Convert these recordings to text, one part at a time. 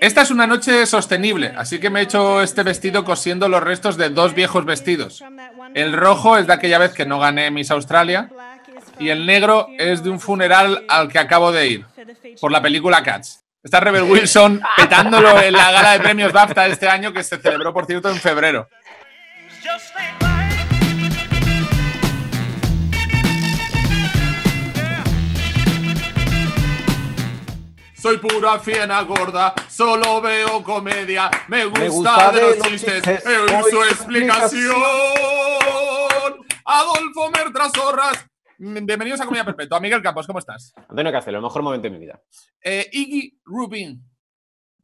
Esta es una noche sostenible, así que me he hecho este vestido cosiendo los restos de dos viejos vestidos. El rojo es de aquella vez que no gané Miss Australia y el negro es de un funeral al que acabo de ir, por la película Cats. Está Rebel Wilson petándolo en la gala de premios BAFTA este año que se celebró, por cierto, en febrero. Soy pura fiena gorda, solo veo comedia. Me gusta, de los chistes, oído su explicación. Adolfo Mertras Zorras. Bienvenidos a Comedia Perpetua. Miguel Campos, ¿cómo estás? Antonio que el mejor momento de mi vida. Eh, Iggy Rubin.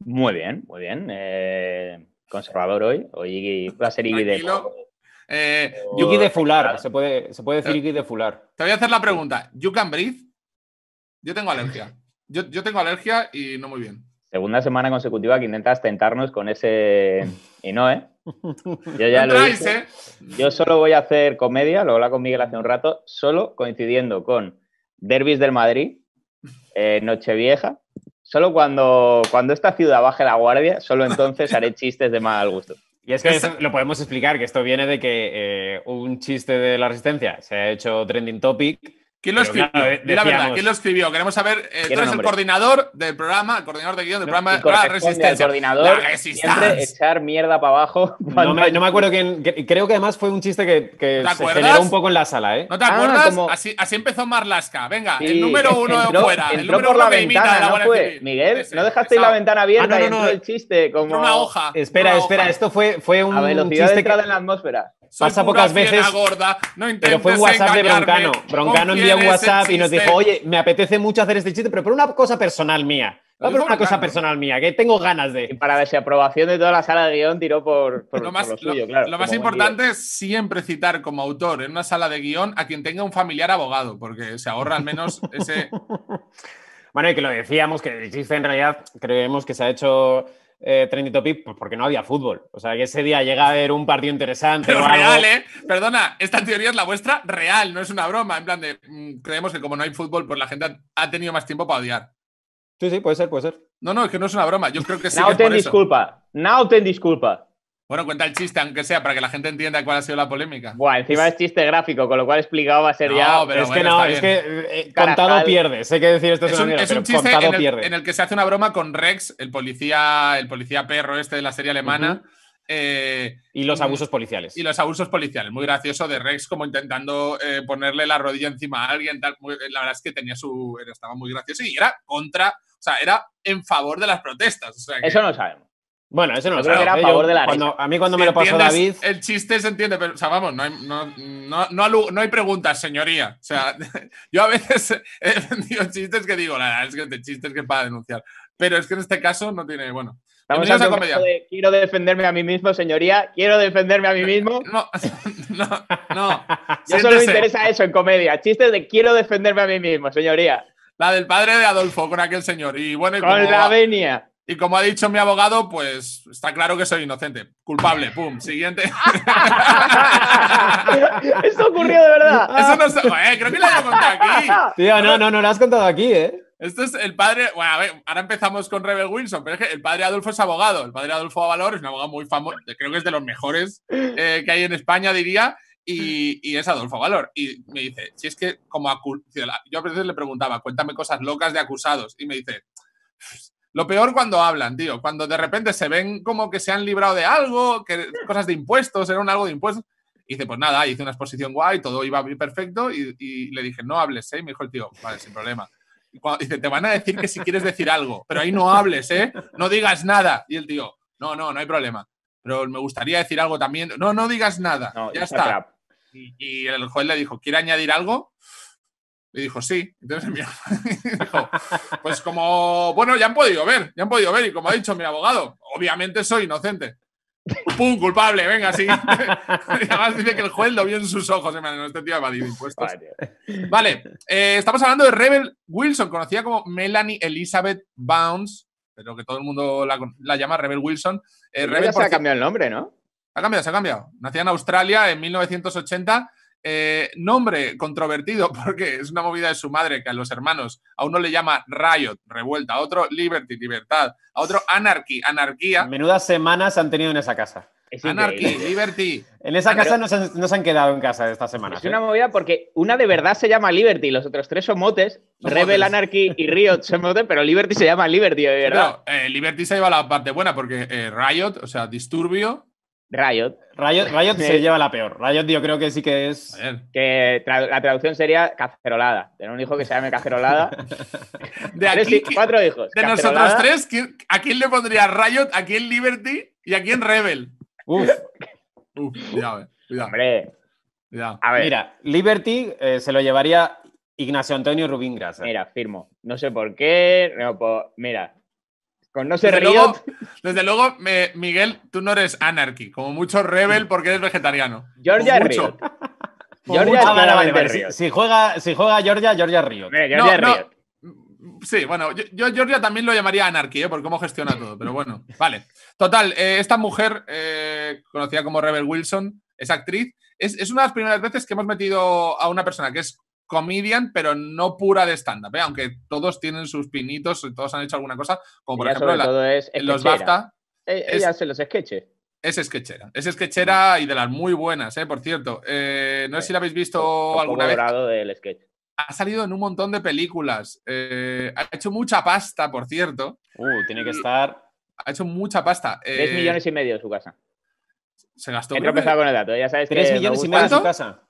Muy bien, muy bien. Eh, conservador hoy. Hoy va a ser Iggy de. Eh, Yuki de Fular, ah. se, puede, se puede decir eh, Iggy de Fular. Te voy a hacer la pregunta. ¿You can breathe? Yo tengo alergia. Yo, tengo alergia y no muy bien. Segunda semana consecutiva que intentas tentarnos con ese. Y no, ¿eh? Yo ya lo ¿eh? Yo solo voy a hacer comedia, lo hablaba con Miguel hace un rato, solo coincidiendo con derbis del Madrid, eh, Nochevieja. Solo cuando, cuando esta ciudad baje la guardia, solo entonces haré chistes de mal gusto. Y es que lo podemos explicar, que esto viene de que eh, un chiste de la resistencia se ha hecho trending topic ¿Quién lo escribió? Eh, la verdad, ¿quién lo escribió? Queremos saber. Eh, tú eres el coordinador del programa, el coordinador de guión del programa La ah, Resistencia. El coordinador, la echar mierda para abajo. No me, acuerdo quién. creo que además fue un chiste que, se generó un poco en la sala, ¿eh? ¿No te acuerdas? Ah, así, empezó Marlaska. Venga, el número uno fuera. el número por uno la que ventana, imita ¿no la fue? Miguel, ah, ¿no dejasteis la ventana abierta No, no, y entró el chiste? Como... Una hoja. Espera, espera, esto fue, fue un. A velocidad de en la atmósfera pasa pocas veces. Gorda, pero fue un WhatsApp de Broncano. Broncano envió un WhatsApp y nos dijo, oye, me apetece mucho hacer este chiste, pero por una cosa personal mía. por una cosa personal mía, que tengo ganas de. Y para desaprobación de toda la sala de guión, tiró por, lo, más, lo, más importante es siempre citar como autor en una sala de guión a quien tenga un familiar abogado, porque se ahorra al menos ese. Bueno, y que lo decíamos, que el chiste en realidad creemos que se ha hecho eh, pip pues porque no había fútbol. O sea, que ese día llega a haber un partido interesante. Pero real, ¿eh? Perdona, esta teoría es la vuestra real, no es una broma. En plan de, mm, creemos que como no hay fútbol, pues la gente ha tenido más tiempo para odiar. Sí, sí, puede ser, puede ser. No, no, es que no es una broma. Yo creo que sí. disculpa. ten disculpa. Bueno, cuenta el chiste, aunque sea, para que la gente entienda cuál ha sido la polémica. Buah, encima es chiste gráfico, con lo cual explicado va a ser no, ya. Pero es que no, es que eh, contado pierdes. que decir esto es, un, pierde. es un chiste en el, que se hace una broma con Rex, el policía, el policía perro este de la serie alemana. Eh, y los abusos policiales. Y los abusos policiales. Muy gracioso de Rex, como intentando eh, ponerle la rodilla encima a alguien. la verdad es que tenía su. Estaba muy gracioso y era contra. O sea, era en favor de las protestas. Eso no sabemos. Bueno, eso no era a ¿eh? favor de la cuando, a mí cuando me lo pasó David. El chiste se entiende, pero, o sea, vamos, no hay, no, no, no hay preguntas, señoría. O sea, yo a veces he chistes que digo, la es que te chistes que para denunciar. Pero es que en este caso no tiene, bueno. Vamos De, quiero defenderme a mí mismo, señoría. Quiero defenderme a mí mismo. No, no, no. yo solo me interesa eso en comedia. Chistes de quiero defenderme a mí mismo, señoría. La del padre de Adolfo con aquel señor. Y bueno, con la venia. Y como ha dicho mi abogado, pues está claro que soy inocente. Culpable, pum, siguiente. Eso ocurrió de verdad. Eso no es. eh, creo que lo he contado aquí. Tío, no, no, no lo has contado aquí, ¿eh? Esto es el padre. Bueno, a ver, ahora empezamos con Rebel Wilson, pero es que el padre Adolfo es abogado. El padre Adolfo Valor es un abogado muy famoso, creo que es de los mejores eh, que hay en España, diría. Y, y, es Adolfo Valor. Y me dice, si es que como yo a veces le preguntaba, cuéntame cosas locas de acusados. Y me dice, lo peor cuando hablan, tío, cuando de repente se ven como que se han librado de algo, que cosas de impuestos, era un algo de impuestos. Y dice, pues nada, hice una exposición guay, todo iba perfecto y, le dije, no hables, ¿eh? Y me dijo el tío, vale, sin problema. Y dice, te van a decir que si quieres decir algo, pero ahí no hables, ¿eh? No digas nada. Y el tío, no, no, no hay problema. Pero me gustaría decir algo también. No, no digas nada. ya está. Y, y, el juez le dijo, ¿quiere añadir algo? Y dijo, sí. Entonces mi dijo, pues como, bueno, ya han podido ver, ya han podido ver. Y como ha dicho mi abogado, obviamente soy inocente. ¡Pum! Culpable, venga, sí. Y además dice que el juez lo vio en sus ojos, hermano. Este tío de impuestos. Vale, eh, estamos hablando de Rebel Wilson, conocida como Melanie Elizabeth Bounds. pero que todo el mundo la, llama Rebel Wilson. Eh, Rebel, se ha cambiado el nombre, ¿no? Ha cambiado, se ha cambiado. Nacía en Australia en 1980 eh, nombre controvertido porque es una movida de su madre que a los hermanos a uno le llama Riot, revuelta, a otro Liberty, libertad, a otro Anarchy, anarquía. Menudas semanas han tenido en esa casa. Anarchy, Liberty. En esa ah, casa no se, han quedado en casa esta semana. Es una ¿eh? movida porque una de verdad se llama Liberty, los otros tres son motes. Rebel, Anarchy y Riot son motes, pero Liberty se llama Liberty, de verdad. Eh, Liberty se lleva la parte buena porque Riot, o sea, disturbio, Riot. Riot, se lleva la peor. Riot yo creo que sí que es... Que la traducción sería cacerolada. Tener un hijo que se llame cacerolada. de aquí, cuatro hijos. De nosotros tres, ¿a quién le pondría Riot? ¿A quién Liberty? ¿Y a quién Rebel? Uf. Uf, eh, Hombre. A ver. Mira, Liberty eh, se lo llevaría Ignacio Antonio Rubín Grasa. Mira, firmo. No sé por qué. Mira, no desde Luego, desde luego, Miguel, tú no eres anarchy, como mucho rebel porque eres vegetariano. Georgia Riot. Georgia Si, juega, si juega Georgia, Georgia Río. Georgia Sí, bueno, yo, Georgia también lo llamaría anarquía ¿eh? por cómo gestiona todo, pero bueno, vale. Total, eh, esta mujer, eh, conocida como Rebel Wilson, es actriz. es, una de las primeras veces que hemos metido a una persona que es comedian, pero no pura de stand-up, ¿eh? aunque todos tienen sus pinitos, todos han hecho alguna cosa, como por ejemplo la, los basta e, Ella es, hace los sketches. Es sketchera, es sketchera y de las muy buenas, ¿eh? por cierto. Eh, no sé si la habéis visto alguna vez. sketch. Ha salido en un montón de películas. ha hecho mucha pasta, por cierto. Uh, tiene que estar. Ha hecho mucha pasta. 3 millones y medio en su casa. Se gastó. He tropezado con el dato, ya sabes. 3 millones y medio de su casa.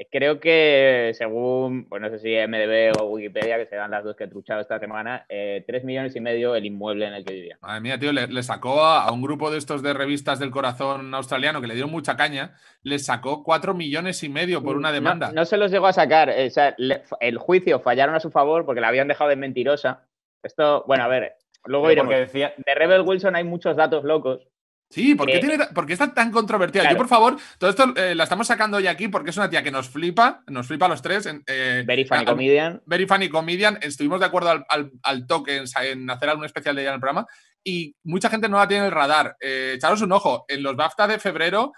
Eh, creo que según, bueno pues no sé si MDB o Wikipedia, que serán las dos que he truchado esta semana, eh, 3 millones y medio el inmueble en el que vivía. Madre mía, tío, le, sacó a, un grupo de estos de revistas del corazón australiano que le dieron mucha caña, le sacó 4 millones y medio por una demanda. No, se los llegó a sacar, eh, el juicio fallaron a su favor porque la habían dejado de mentirosa. Esto, bueno, a ver, luego iremos. decía... De Rebel Wilson hay muchos datos locos Sí, ¿por qué, eh, tiene, está tan controvertida? Yo, por favor, todo esto eh, la estamos sacando hoy aquí porque es una tía que nos flipa, nos flipa a los tres. Eh, very funny comedian. Very funny comedian. Estuvimos de acuerdo al, al, toque en, hacer algún especial de ella en el programa y mucha gente no la tiene en el radar. echaros un ojo. En los BAFTA de febrero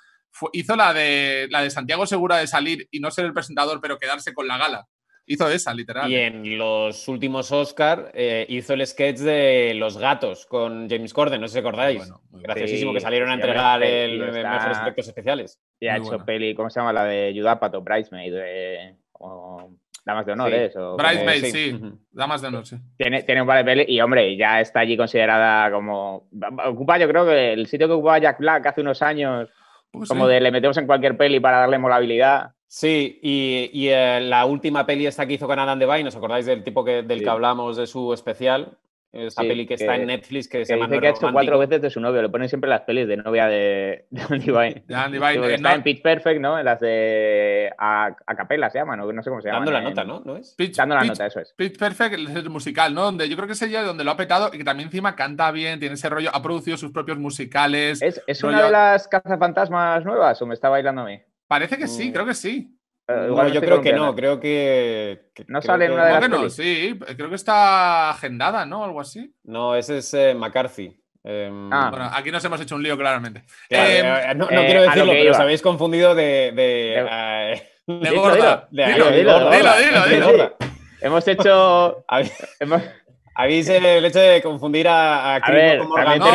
hizo la de, la de Santiago Segura de salir y no ser el presentador, pero quedarse con la gala. Hizo esa, literal. Y en los últimos Oscar eh, hizo el sketch de Los Gatos con James Corden, no sé si acordáis. Bueno, Graciosísimo que salieron a entregar el Mejor efectos especiales. Y ha hecho peli, ¿cómo se llama? La de Judapato, Bridesmaid, eh, o Damas de Honor, eso. Bridesmaid, sí. sí. Damas de Honor, sí. Tiene, tiene un par de peli y, hombre, ya está allí considerada como. Ocupa, yo creo que el sitio que ocupaba Jack Black hace unos años, pues como de le metemos en cualquier peli para darle molabilidad. Sí, y, eh, la última peli esta que hizo con Adam Devine, ¿os acordáis del tipo que, del que hablamos de su especial? Esta peli que, está en Netflix que, se llama dice que ha hecho cuatro veces de su novio, le ponen siempre las pelis de novia de, de Adam Devine. De Devine. Eh, está en Pitch Perfect, ¿no? En las de a, capela se llama, ¿no? no sé cómo se llama. Dando la nota, ¿no? ¿No es? Dando la nota, eso es. Pitch Perfect es el musical, ¿no? Donde yo creo que ella donde lo ha petado y que también encima canta bien, tiene ese rollo, ha producido sus propios musicales. ¿Es, una de las cazafantasmas nuevas o me está bailando a mí? Parece que sí, mm. creo que sí. Eh, bueno, yo creo que no, creo que. no sale en una de las. No, sí, creo que está agendada, ¿no? Algo así. No, ese es eh, McCarthy. Em, ah. Bueno, aquí nos hemos hecho un lío claramente. Em, eh, no, quiero decirlo, pero os habéis confundido de. De, de, ah, de gorda. Dilo, dilo, dilo. dilo, dilo, Hemos hecho. mí se el hecho de confundir a, a, ver, como bueno,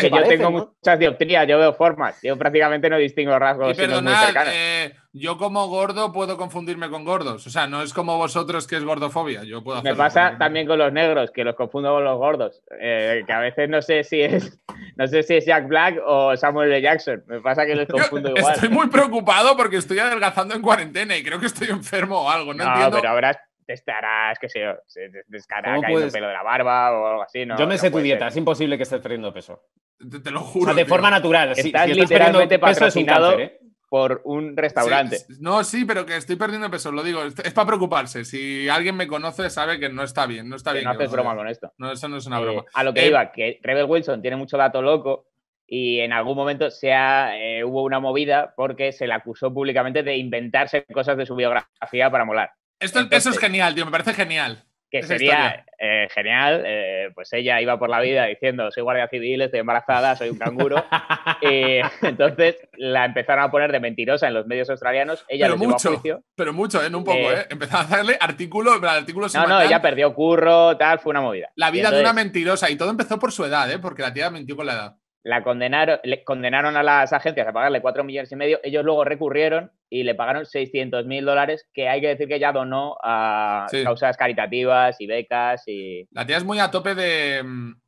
que, yo tengo muchas dioptrías, yo veo formas, yo prácticamente no distingo rasgos. Y perdonad, eh, yo como gordo puedo confundirme con gordos, o sea, no es como vosotros que es gordofobia, yo puedo Me pasa también con los negros, que los confundo con los gordos, eh, que a veces no sé si es no sé si es Jack Black o Samuel L. Jackson, me pasa que los confundo igual. Estoy muy preocupado porque estoy adelgazando en cuarentena y creo que estoy enfermo o algo, no, no Pero habrás te estarás, que sé yo, se te pelo de la barba o algo así, ¿no? Yo me sé tu dieta, es imposible que estés perdiendo peso. Te, lo juro. de forma natural. estás, literalmente patrocinado ¿eh? por un restaurante. no, sí, pero que estoy perdiendo peso, lo digo, es para preocuparse. Si alguien me conoce, sabe que no está bien, no está bien. No haces broma con esto. No, eso no es una broma. Eh, a lo que eh, iba, que Rebel Wilson tiene mucho dato loco y en algún momento se ha, hubo una movida porque se le acusó públicamente de inventarse cosas de su biografía para molar eso es genial, tío, me parece genial. Que sería eh, genial, eh, pues ella iba por la vida diciendo, soy guardia civil, estoy embarazada, soy un canguro. y entonces la empezaron a poner de mentirosa en los medios australianos. Ella pero mucho, pero mucho, ¿eh? un poco, ¿eh? ¿eh? Empezaron a hacerle artículo, artículo No, no, ella perdió curro, tal, fue una movida. La vida de una mentirosa y todo empezó por su edad, ¿eh? Porque la tía mintió con la edad la condenaron, le condenaron a las agencias a pagarle 4 millones y medio, ellos luego recurrieron y le pagaron 600 mil dólares, que hay que decir que ya donó a causas caritativas y becas y... La tía es muy a tope de,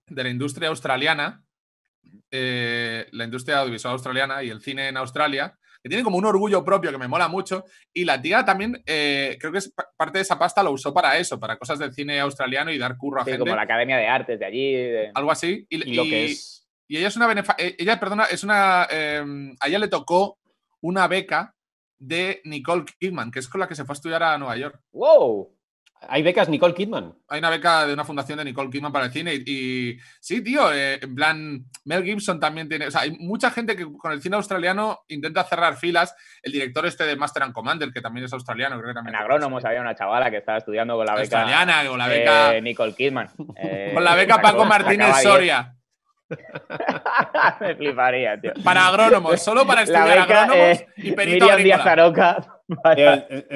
la industria australiana, eh, la industria audiovisual australiana y el cine en Australia, que tiene como un orgullo propio que me mola mucho, y la tía también, eh, creo que es parte de esa pasta lo usó para eso, para cosas del cine australiano y dar curro a gente. como la Academia de Artes de allí. Algo así. Y, lo que es y ella es una eh, ella, perdona, es una. Em, a ella le tocó una beca de Nicole Kidman, que es con la que se fue a estudiar a Nueva York. ¡Wow! Hay becas Nicole Kidman. Hay una beca de una fundación de Nicole Kidman para el cine. Y, sí, tío, eh, en plan, Mel Gibson también tiene. O sea, hay mucha gente que con el cine australiano intenta cerrar filas. El director este de Master and Commander, que también es australiano, creo que también. En agrónomos había una chavala que estaba estudiando con la beca. Australiana, con la beca. Nicole Kidman. con la beca eh, Paco Martínez Soria. Me fliparía, tío. Para agrónomos, solo para estudiar beca, agrónomos eh, y perito en,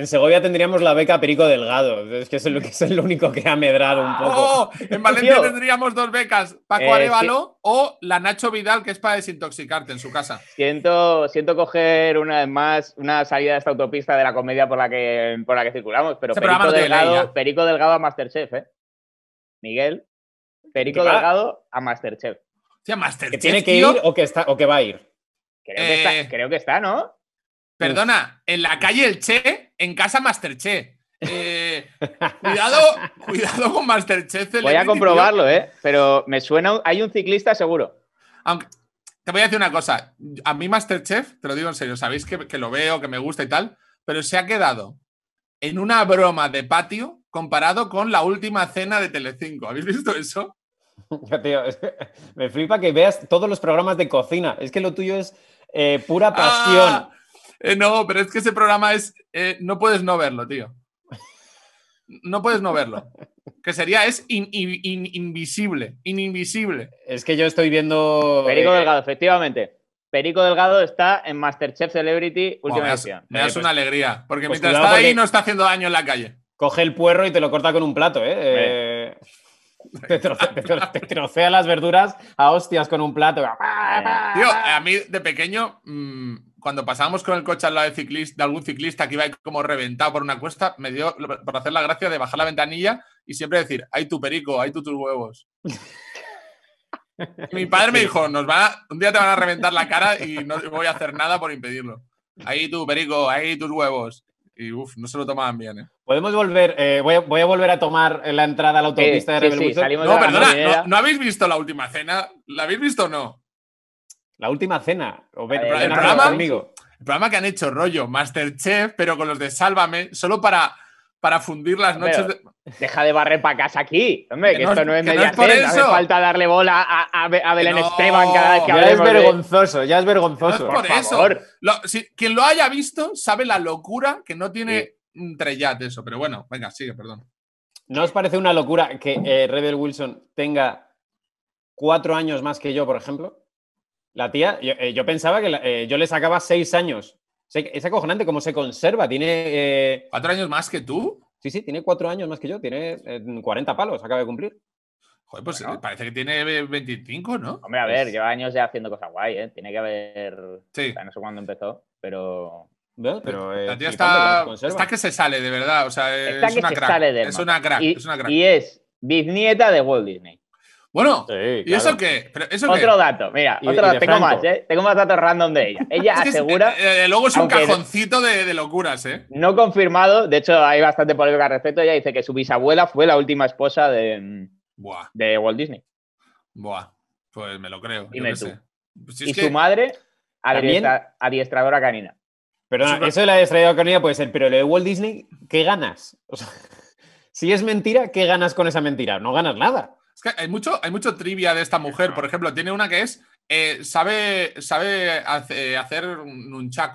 Segovia tendríamos la beca Perico Delgado. Es que es el único que ha medrado un poco. Oh, en Valencia tendríamos dos becas: Paco eh, Arevalo o la Nacho Vidal, que es para desintoxicarte en su casa. Siento, siento coger una vez más una salida de esta autopista de la comedia por la que, por la que circulamos, pero Perico, Delgado, Perico Delgado, a Masterchef, ¿eh? Miguel. Perico Delgado a Masterchef. Masterchef. ¿Que tiene que ir o que, está, o que va a ir? Creo, que está, eh, ¿no? Perdona, en la calle El Che, en casa Masterchef. Eh, cuidado, cuidado con Masterchef. Voy a comprobarlo, ¿eh? Pero me suena, hay un ciclista seguro. te voy a decir una cosa. A mí Masterchef, te lo digo en serio, sabéis que, que lo veo, que me gusta y tal, pero se ha quedado en una broma de patio comparado con la última cena de Telecinco. ¿Habéis visto eso? me flipa que veas todos los programas de cocina. Es que lo tuyo es eh, pura ah, pasión. Eh, no, pero es que ese programa es. Eh, no puedes no verlo, tío. No puedes no verlo. Que sería, es invisible. Es que yo estoy viendo. Perico Delgado, efectivamente. Perico Delgado está en Masterchef Celebrity Última edición. Me das, pues una alegría. Porque pues mientras está ahí, no está haciendo daño en la calle. Coge el puerro y te lo corta con un plato, ¿eh? Te trocea, las verduras a hostias con un plato. Eh, tío, a mí de pequeño, mm, cuando pasábamos con el coche al lado de, de algún ciclista que iba como reventado por una cuesta, me dio por hacer la gracia de bajar la ventanilla y siempre decir, hay tu perico, hay tú tus huevos. mi padre me dijo, nos va, un día te van a reventar la cara y no voy a hacer nada por impedirlo. Ahí tu perico, ahí tus huevos y uf, no se lo tomaban bien. ¿eh? Podemos volver, eh, voy, a, volver a tomar la entrada a la autopista de Rebel No, perdona, no, habéis visto la última cena? ¿La habéis visto o no? La última cena. programa, el programa que han hecho rollo Masterchef, pero con los de Sálvame, solo para para fundir las noches. de... Deja de barrer para casa aquí. Hombre, que, esto no es media por eso. No hace falta darle bola a, Belén Esteban cada vez que Ya es vergonzoso, ya es vergonzoso. por, eso. quien lo haya visto sabe la locura que no tiene un trellat eso. Pero bueno, venga, sigue, perdón. ¿No os parece una locura que eh, Rebel Wilson tenga cuatro años más que yo, por ejemplo? La tía, yo, eh, pensaba que eh, yo le sacaba seis años es acojonante cómo se conserva. Tiene. Eh, ¿Cuatro años más que tú? Sí, sí, tiene cuatro años más que yo. Tiene 40 eh, palos, acaba de cumplir. Joder, pues parece que tiene 25, ¿no? Hombre, a ver, lleva años ya haciendo cosas guay, ¿eh? Tiene que haber. no sé cuándo empezó, pero. Pero, la eh, tía está, está, que se sale, de verdad. O sea, es, una crack, es una crack. Y es bisnieta de Walt Disney. Bueno, ¿y eso qué? otro dato, mira, tengo más, ¿eh? Tengo más datos random de ella. Ella asegura. Eh, eh, luego es un cajoncito de, locuras, ¿eh? No confirmado, de hecho hay bastante polémica al respecto. Ella dice que su bisabuela fue la última esposa de, Walt Disney. Buah, pues me lo creo. Pues y su madre, adiestradora canina. Perdona, eso de la adiestradora canina puede ser, pero lo de Walt Disney, ¿qué ganas? si es mentira, ¿qué ganas con esa mentira? No ganas nada. Es que hay mucho, hay trivia de esta mujer. Por ejemplo, tiene una que es eh, sabe sabe Un hacer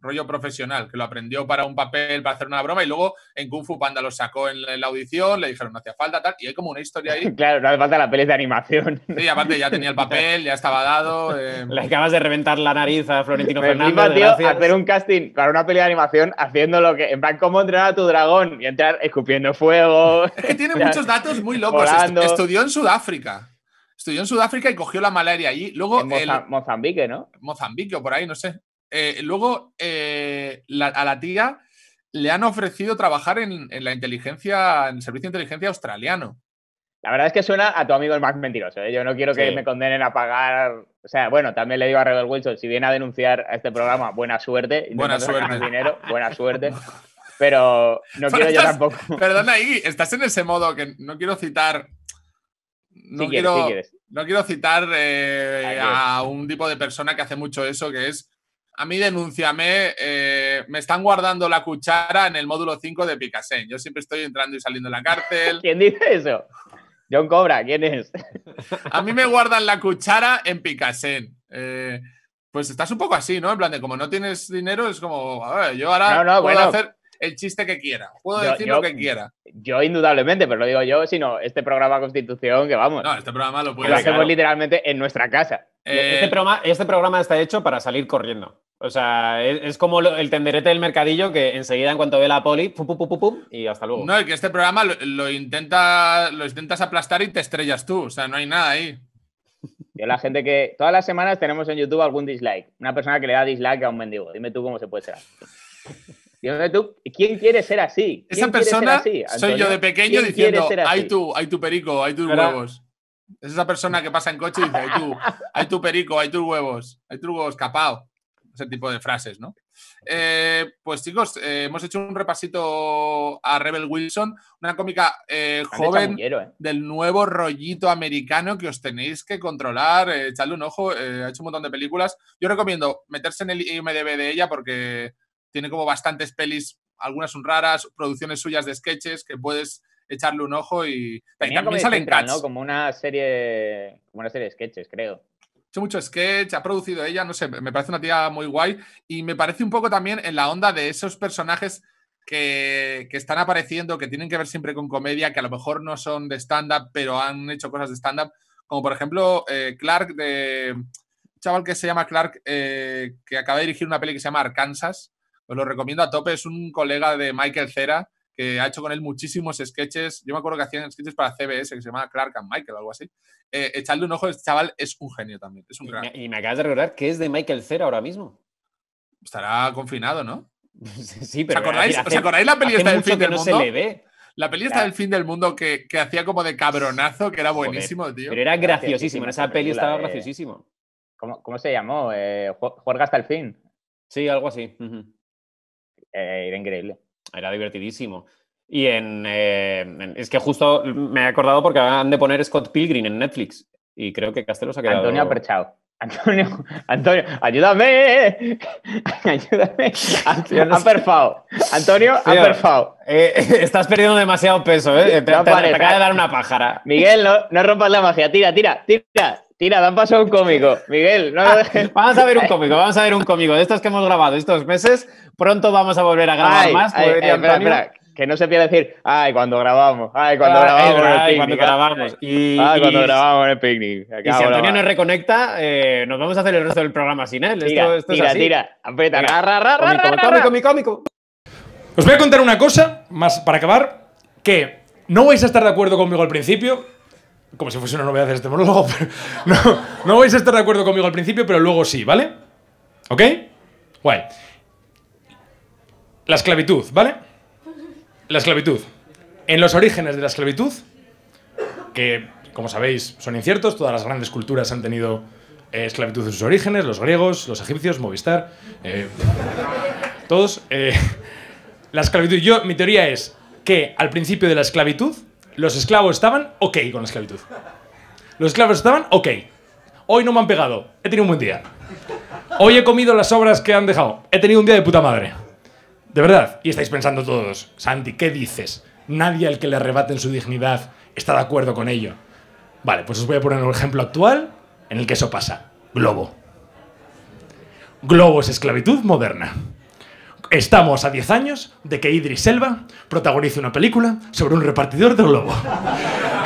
rollo profesional, que lo aprendió para un papel, para hacer una broma, y luego en Kung Fu Panda lo sacó en la, audición, le dijeron no hacía falta, tal, y hay como una historia ahí. claro, no hace falta la peli de animación. Sí, aparte ya tenía el papel, ya estaba dado. Em. Le acabas de reventar la nariz a Florentino Fernández. hacer un casting para una peli de animación haciendo lo que, en plan, cómo entrenar a tu dragón y entrar escupiendo fuego. es que tiene muchos datos muy locos. estudió en Sudáfrica. Estudió en Sudáfrica y cogió la malaria allí. Luego, en Mozambique, ¿no? Mozambique o por ahí, no sé. Eh, luego, eh, a la tía le han ofrecido trabajar en, la inteligencia, en el servicio de inteligencia australiano. La verdad es que suena a tu amigo el más mentiroso. ¿eh? Yo no quiero que me condenen a pagar. O sea, bueno, también le digo a Rebel Wilson, si viene a denunciar a este programa, buena suerte. Buena suerte. Dinero, buena suerte. Pero no quiero yo tampoco. Perdona, Iggy, estás en ese modo que no quiero citar no, quiero, no quiero citar eh, a un tipo de persona que hace mucho eso, que es, a mí denúnciame, eh, me están guardando la cuchara en el módulo 5 de Picasen. Yo siempre estoy entrando y saliendo de la cárcel. ¿Quién dice eso? John Cobra, ¿quién es? a mí me guardan la cuchara en Picasen. Eh, pues estás un poco así, ¿no? En plan de como no tienes dinero, es como, a ah, ver, yo ahora hacer el chiste que quiera. Puedo decir lo que quiera. Yo, indudablemente, pero lo digo yo, sino este programa Constitución que vamos. No, este programa lo puede Lo hacemos literalmente en nuestra casa. Eh, este, este, programa, está hecho para salir corriendo. O sea, es, como el tenderete del mercadillo que enseguida, en cuanto ve la poli, pum, pum, pum, pum, y hasta luego. No, es que este programa lo, intenta, lo intentas aplastar y te estrellas tú. O sea, no hay nada ahí. Yo la gente que... Todas las semanas tenemos en YouTube algún dislike. Una persona que le da dislike a un mendigo. Dime tú cómo se puede ser. ¿Quién quiere ser así? Esa persona soy yo de pequeño diciendo, hay tu, hay tu perico, hay tus huevos. Es esa persona que pasa en coche y dice, hay tu, hay tu perico, hay tus huevos, hay tu huevos capao. Ese tipo de frases, ¿no? Eh, pues chicos, eh, hemos hecho un repasito a Rebel Wilson, una cómica eh, joven del nuevo rollito americano que os tenéis que controlar, echarle un ojo, ha hecho un montón de películas. Yo recomiendo meterse en el IMDB de ella porque tiene como bastantes pelis, algunas son raras, producciones suyas de sketches que puedes echarle un ojo y, también salen ¿no? Como una serie, como una serie de sketches, creo. Ha hecho mucho sketch, ha producido ella, no sé, me parece una tía muy guay y me parece un poco también en la onda de esos personajes que, están apareciendo, que tienen que ver siempre con comedia, que a lo mejor no son de stand-up, pero han hecho cosas de stand-up, como por ejemplo eh, Clark de... chaval que se llama Clark, eh, que acaba de dirigir una peli que se llama Arkansas, os lo recomiendo a tope. Es un colega de Michael Cera que ha hecho con él muchísimos sketches. Yo me acuerdo que hacían sketches para CBS que se llamaba Clark and Michael o algo así. Eh, echarle un ojo, el este chaval es un genio también. y, me, acabas de recordar que es de Michael Cera ahora mismo. Estará confinado, ¿no? sí, pero. ¿Os acordáis, la peli esta del fin del mundo? La peli está del fin del mundo que, hacía como de cabronazo, que era buenísimo, tío. Pero era graciosísimo, en esa peli estaba graciosísimo. ¿cómo, ¿cómo, se llamó? Eh, juega hasta el fin. Sí, algo así. Eh, era increíble, era divertidísimo. Y eh, en, Es que justo me he acordado porque acaban de poner Scott Pilgrim en Netflix. Y creo que Castelo se ha quedado. Antonio perchado. Antonio, Antonio, ayúdame, ayúdame. Antonio, ha Antonio, ha estás perdiendo demasiado peso, ¿eh? te, acaba de dar una pájara. Miguel, no, no rompas la magia. Tira, tira, tira. Tira, dan paso a un cómico. Miguel, no lo dejes. Vamos a ver un cómico, vamos a ver un cómico. De estos que hemos grabado estos meses, pronto vamos a volver a grabar más. que no se pierda decir, ay, cuando grabamos, ay, cuando grabamos. Ay, cuando grabamos. Y, cuando grabamos en el picnic. y si Antonio nos reconecta, eh, nos vamos a hacer el resto del programa sin él. Tira, esto, tira, es así. tira. Aprieta. Cómico, mi cómico. Os voy a contar una cosa, más para acabar, que no vais a estar de acuerdo conmigo al principio, como si fuese una novedad este monólogo, pero no, vais a estar de acuerdo conmigo al principio, pero luego sí, ¿vale? ¿Ok? Guay. La esclavitud, ¿vale? La esclavitud. En los orígenes de la esclavitud, que como sabéis son inciertos, todas las grandes culturas han tenido eh, esclavitud en sus orígenes, los griegos, los egipcios, Movistar, eh, todos. Eh, la esclavitud, yo, mi teoría es que al principio de la esclavitud los esclavos estaban ok con la esclavitud. Los esclavos estaban ok. Hoy no me han pegado. He tenido un buen día. Hoy he comido las obras que han dejado. He tenido un día de puta madre. De verdad. Y estáis pensando todos, Santi, ¿qué dices? Nadie al que le arrebaten su dignidad está de acuerdo con ello. Vale, pues os voy a poner un ejemplo actual en el que eso pasa. Globo. Globo es esclavitud moderna. Estamos a 10 años de que Idris Elba protagonice una película sobre un repartidor de globo.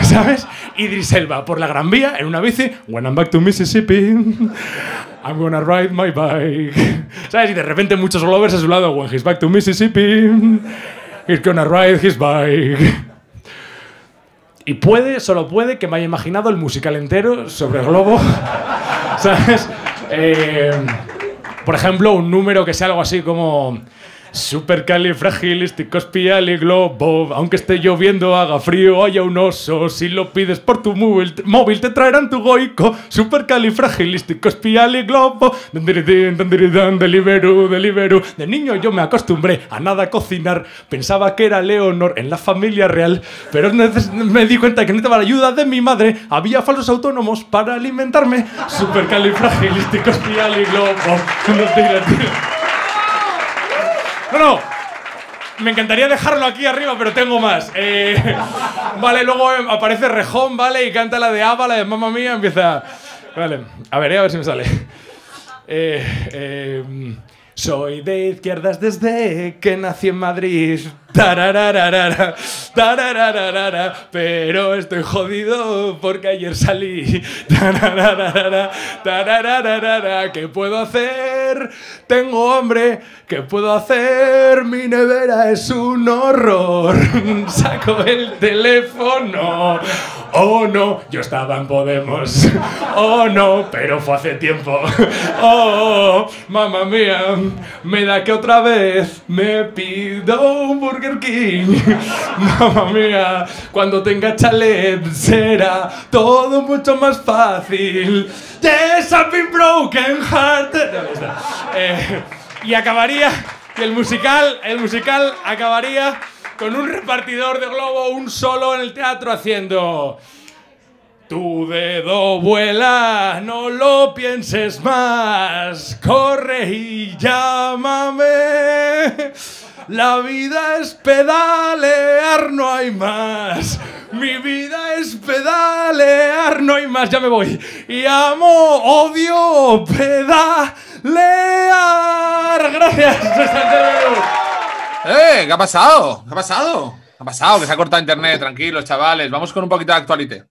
¿Sabes? Idris Elba por la Gran Vía en una bici. When I'm back to Mississippi, I'm gonna ride my bike. ¿Sabes? Y de repente muchos globers a su lado. When he's back to Mississippi, he's gonna ride his bike. Y puede, solo puede que me haya imaginado el musical entero sobre el globo. ¿Sabes? Eh, por ejemplo, un número que sea algo así como globo Aunque esté lloviendo, haga frío, haya un oso. Si lo pides por tu móvil, móvil te traerán tu goico. globo Dandiridín, dandiridán, deliveru, deliveru. De niño yo me acostumbré a nada cocinar. Pensaba que era Leonor en la familia real. Pero me di cuenta que necesitaba la ayuda de mi madre. Había falsos autónomos para alimentarme. y globo no, no. Me encantaría dejarlo aquí arriba, pero tengo más. Eh, vale, luego aparece Rejón, ¿vale? Y canta la de Ava, la de Mamma Mía, empieza... Vale, a ver, eh, a ver si me sale. Eh, soy de izquierdas desde que nací en Madrid. Tarararara, tarararara, pero estoy jodido porque ayer salí. Tarararara, ¿qué puedo hacer? Tengo hambre, ¿qué puedo hacer? Mi nevera es un horror. Saco el teléfono. Oh no, yo estaba en Podemos. Oh no, pero fue hace tiempo. Oh, oh, oh, mamá mía, me da que otra vez me pido un burger King. Mamma mía, cuando tenga chalet será todo mucho más fácil. Yes, I've broken heart. Eh, y acabaría, que el musical, el musical acabaría con un repartidor de globo, un solo en el teatro haciendo. Tu dedo vuela, no lo pienses más, corre y llámame. La vida es pedalear, no hay más. Mi vida es pedalear, no hay más. Ya me voy. Y amo, odio, pedalear. Gracias. ¡Eh! ¿Qué ha pasado? ¿Qué ha pasado? ¿Qué ha pasado? Que se ha cortado internet. Tranquilos, chavales. Vamos con un poquito de actualité.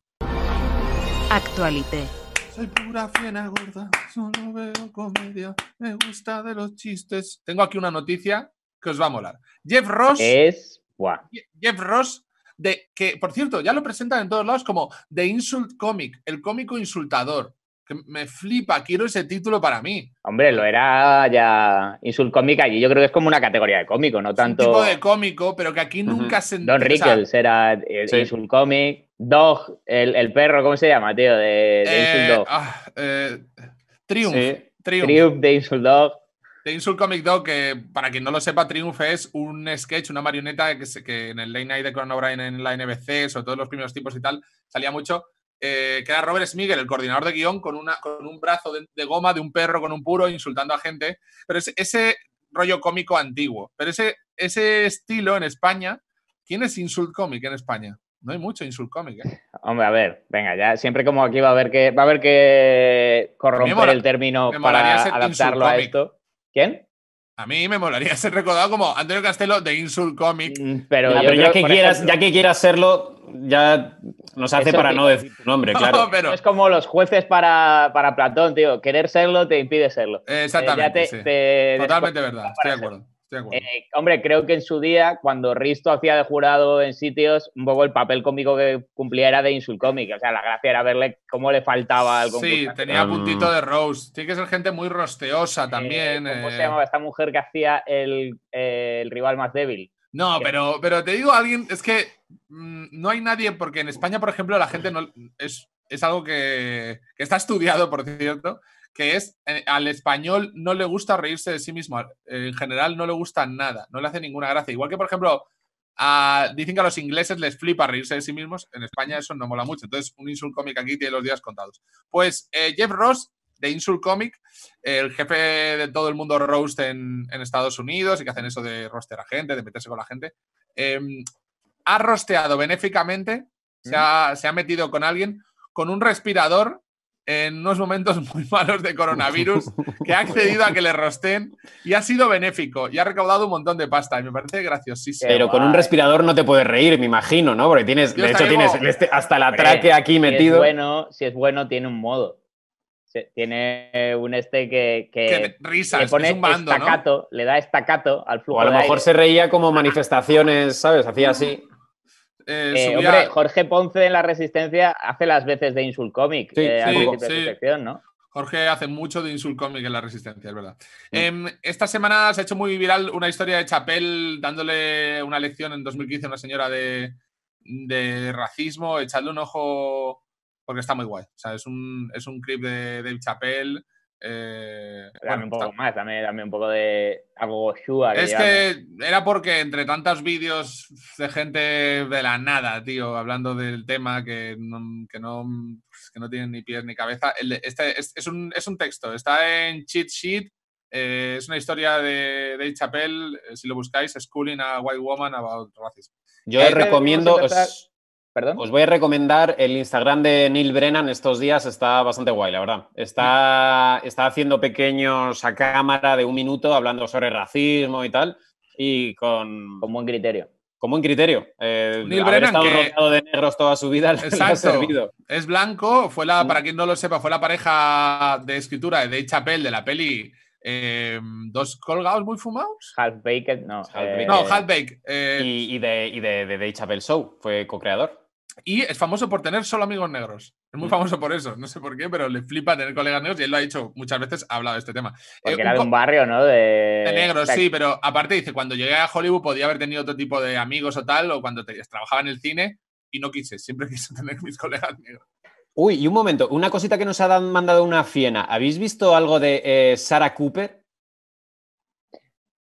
Actualité. Soy pura fiena gorda, solo veo comedia, me gusta de los chistes. Tengo aquí una noticia que os va a molar. Jeff Ross. Es. Jeff Ross de que, por cierto, ya lo presentan en todos lados como The Insult Comic, el cómico insultador. Que me flipa, quiero ese título para mí. Hombre, lo era ya Insult Comic allí. Yo creo que es como una categoría de cómico, no tanto. un tipo de cómico, pero que aquí nunca se. Don Rickles era The Insult Comic. Dog, el, perro, ¿cómo se llama, tío? De, Insult eh, Dog. Ah, eh, Triumph, Triumph. Triumph de Insult Dog de Insult Comic Dog, que para quien no lo sepa, triunfe, es un sketch, una marioneta que, se, que en el late night de Conan en la NBC, o todos los primeros tipos y tal, salía mucho. Eh, que era Robert Smigel, el coordinador de guión, con, una, con un brazo de, goma de un perro con un puro insultando a gente. Pero ese rollo cómico antiguo. Pero ese, ese estilo en España, ¿quién es Insult Comic en España? No hay mucho insult comic. ¿eh? Hombre, a ver, venga, ya siempre como aquí va a haber que va a haber que corromper el término para adaptarlo a esto. ¿Quién? A mí me molaría ser recordado como Antonio Castelo de Insul Comic. Mm, pero, ya, que quieras, ya, que quieras, serlo, ya nos hace para no decir tu nombre, claro. Es como los jueces para, para, Platón, tío. Querer serlo te impide serlo. Exactamente. Eh, Totalmente verdad, estoy de acuerdo. Eh, hombre, creo que en su día, cuando Risto hacía de jurado en sitios, un poco el papel cómico que cumplía era de insult comic. O sea, la gracia era verle cómo le faltaba al Sí, tenía puntito de Rose. Tiene que ser gente muy rosteosa eh, también. ¿Cómo se eh. llamaba esta mujer que hacía el, rival más débil? No, pero, pero te digo alguien, es que mm, no hay nadie, porque en España, por ejemplo, la gente no es, es algo que está estudiado, por cierto, que es eh, al español no le gusta reírse de sí mismo, en general no le gusta nada, no le hace ninguna gracia. Igual que, por ejemplo, ah, dicen que a los ingleses les flipa reírse de sí mismos, en España eso no mola mucho, entonces un insult comic aquí tiene los días contados. Pues eh, Jeff Ross de Insult Comic, el jefe de todo el mundo roast en, Estados Unidos y que hacen eso de roster a gente, de meterse con la gente, em, ha rosteado benéficamente, se, mm. ha, se ha metido con alguien con un respirador en unos momentos muy malos de coronavirus, que ha accedido a que le rosten y ha sido benéfico y ha recaudado un montón de pasta y me parece graciosísimo. Pero con un respirador no te puedes reír, me imagino, ¿no? Porque tienes, de hecho, tienes este, hasta la traque aquí metido. bueno, si es bueno, tiene un modo. Tiene un este que, que, risa, le pone un bando, estacato, le da estacato al flujo. O a lo mejor se reía como manifestaciones, ¿sabes? Hacía así. Eh, eh, Jorge Ponce en la Resistencia hace las veces de Insult Comic eh, Jorge hace mucho de Insult Comic en la Resistencia, es verdad. Mm. Em, esta semana se ha hecho muy viral una historia de Chapel dándole una lección en 2015 a una señora de, racismo. Echadle un ojo porque está muy guay. O sea, es un, es un clip de Dave Chappelle eh, dame un poco más, dame, un poco de algo Es que era porque entre tantos vídeos de gente de la nada, tío, hablando del tema que no, que no, pues, que tienen ni pies ni cabeza, este es, un, texto, está en Cheat Sheet, eh, es una historia de Dave Chappelle, eh, si lo buscáis, Schooling a White Woman About Racism. Yo recomiendo... Este, os voy a recomendar el Instagram de Neil Brennan estos días, está bastante guay, la verdad. Está, está haciendo pequeños a cámara de un minuto hablando sobre racismo y tal, y con... buen criterio. Con buen criterio. Eh, Neil Brennan, estado rodeado de negros toda su vida Exacto. Es blanco, fue la, mm. para quien no lo sepa, fue la pareja de escritura de Dave Chappelle de la peli em, dos colgados muy fumados. Half Baked, no. No, eh, Half eh, y, de, de, de Chappelle Show, fue co-creador. Y es famoso por tener solo amigos negros. Es muy mm. famoso por eso. No sé por qué, pero le flipa tener colegas negros y él lo ha dicho muchas veces, ha hablado de este tema. Eh, Porque era un de un barrio, ¿no? De, negros, sí, pero aparte dice, cuando llegué a Hollywood podía haber tenido otro tipo de amigos o tal, o cuando trabajaba en el cine y no quise, siempre quise tener mis colegas negros. Uy, y un momento, una cosita que nos ha mandado una fiena. ¿Habéis visto algo de eh, Sarah Cooper?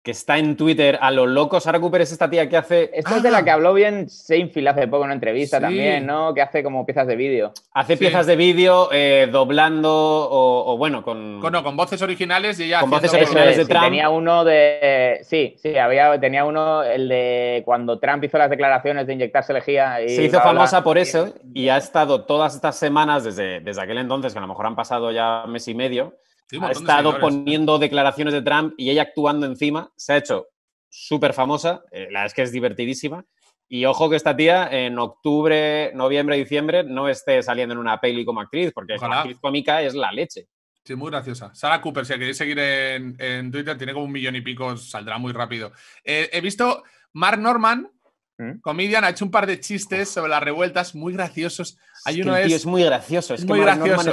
que está en Twitter a lo loco. Sara Cooper es esta tía que hace. Esta es de la ah. que habló bien Seinfeld hace poco en una entrevista también, ¿no? Que hace como piezas de vídeo. Hace piezas de vídeo eh, doblando o, bueno, con. Con, con voces originales y ya. Con voces originales de Trump. Tenía uno de. Sí, sí, había, tenía uno, el de cuando Trump hizo las declaraciones de inyectarse lejía. Y Se hizo famosa por eso y ha estado todas estas semanas, desde, desde aquel entonces, que a lo mejor han pasado ya mes y medio ha estado ¿eh? poniendo declaraciones de Trump y ella actuando encima. Se ha hecho súper famosa. Eh, la la es que es divertidísima. Y ojo que esta tía en octubre, noviembre, diciembre no esté saliendo en una peli como actriz, porque la actriz cómica es la leche. Sí, muy graciosa. Sara Cooper, si la queréis seguir en, Twitter, tiene como un millón y pico, saldrá muy rápido. Eh, he visto Mark Norman, ¿Mm? comedian, ha hecho un par de chistes sobre las revueltas muy graciosos. Hay es muy gracioso, es, que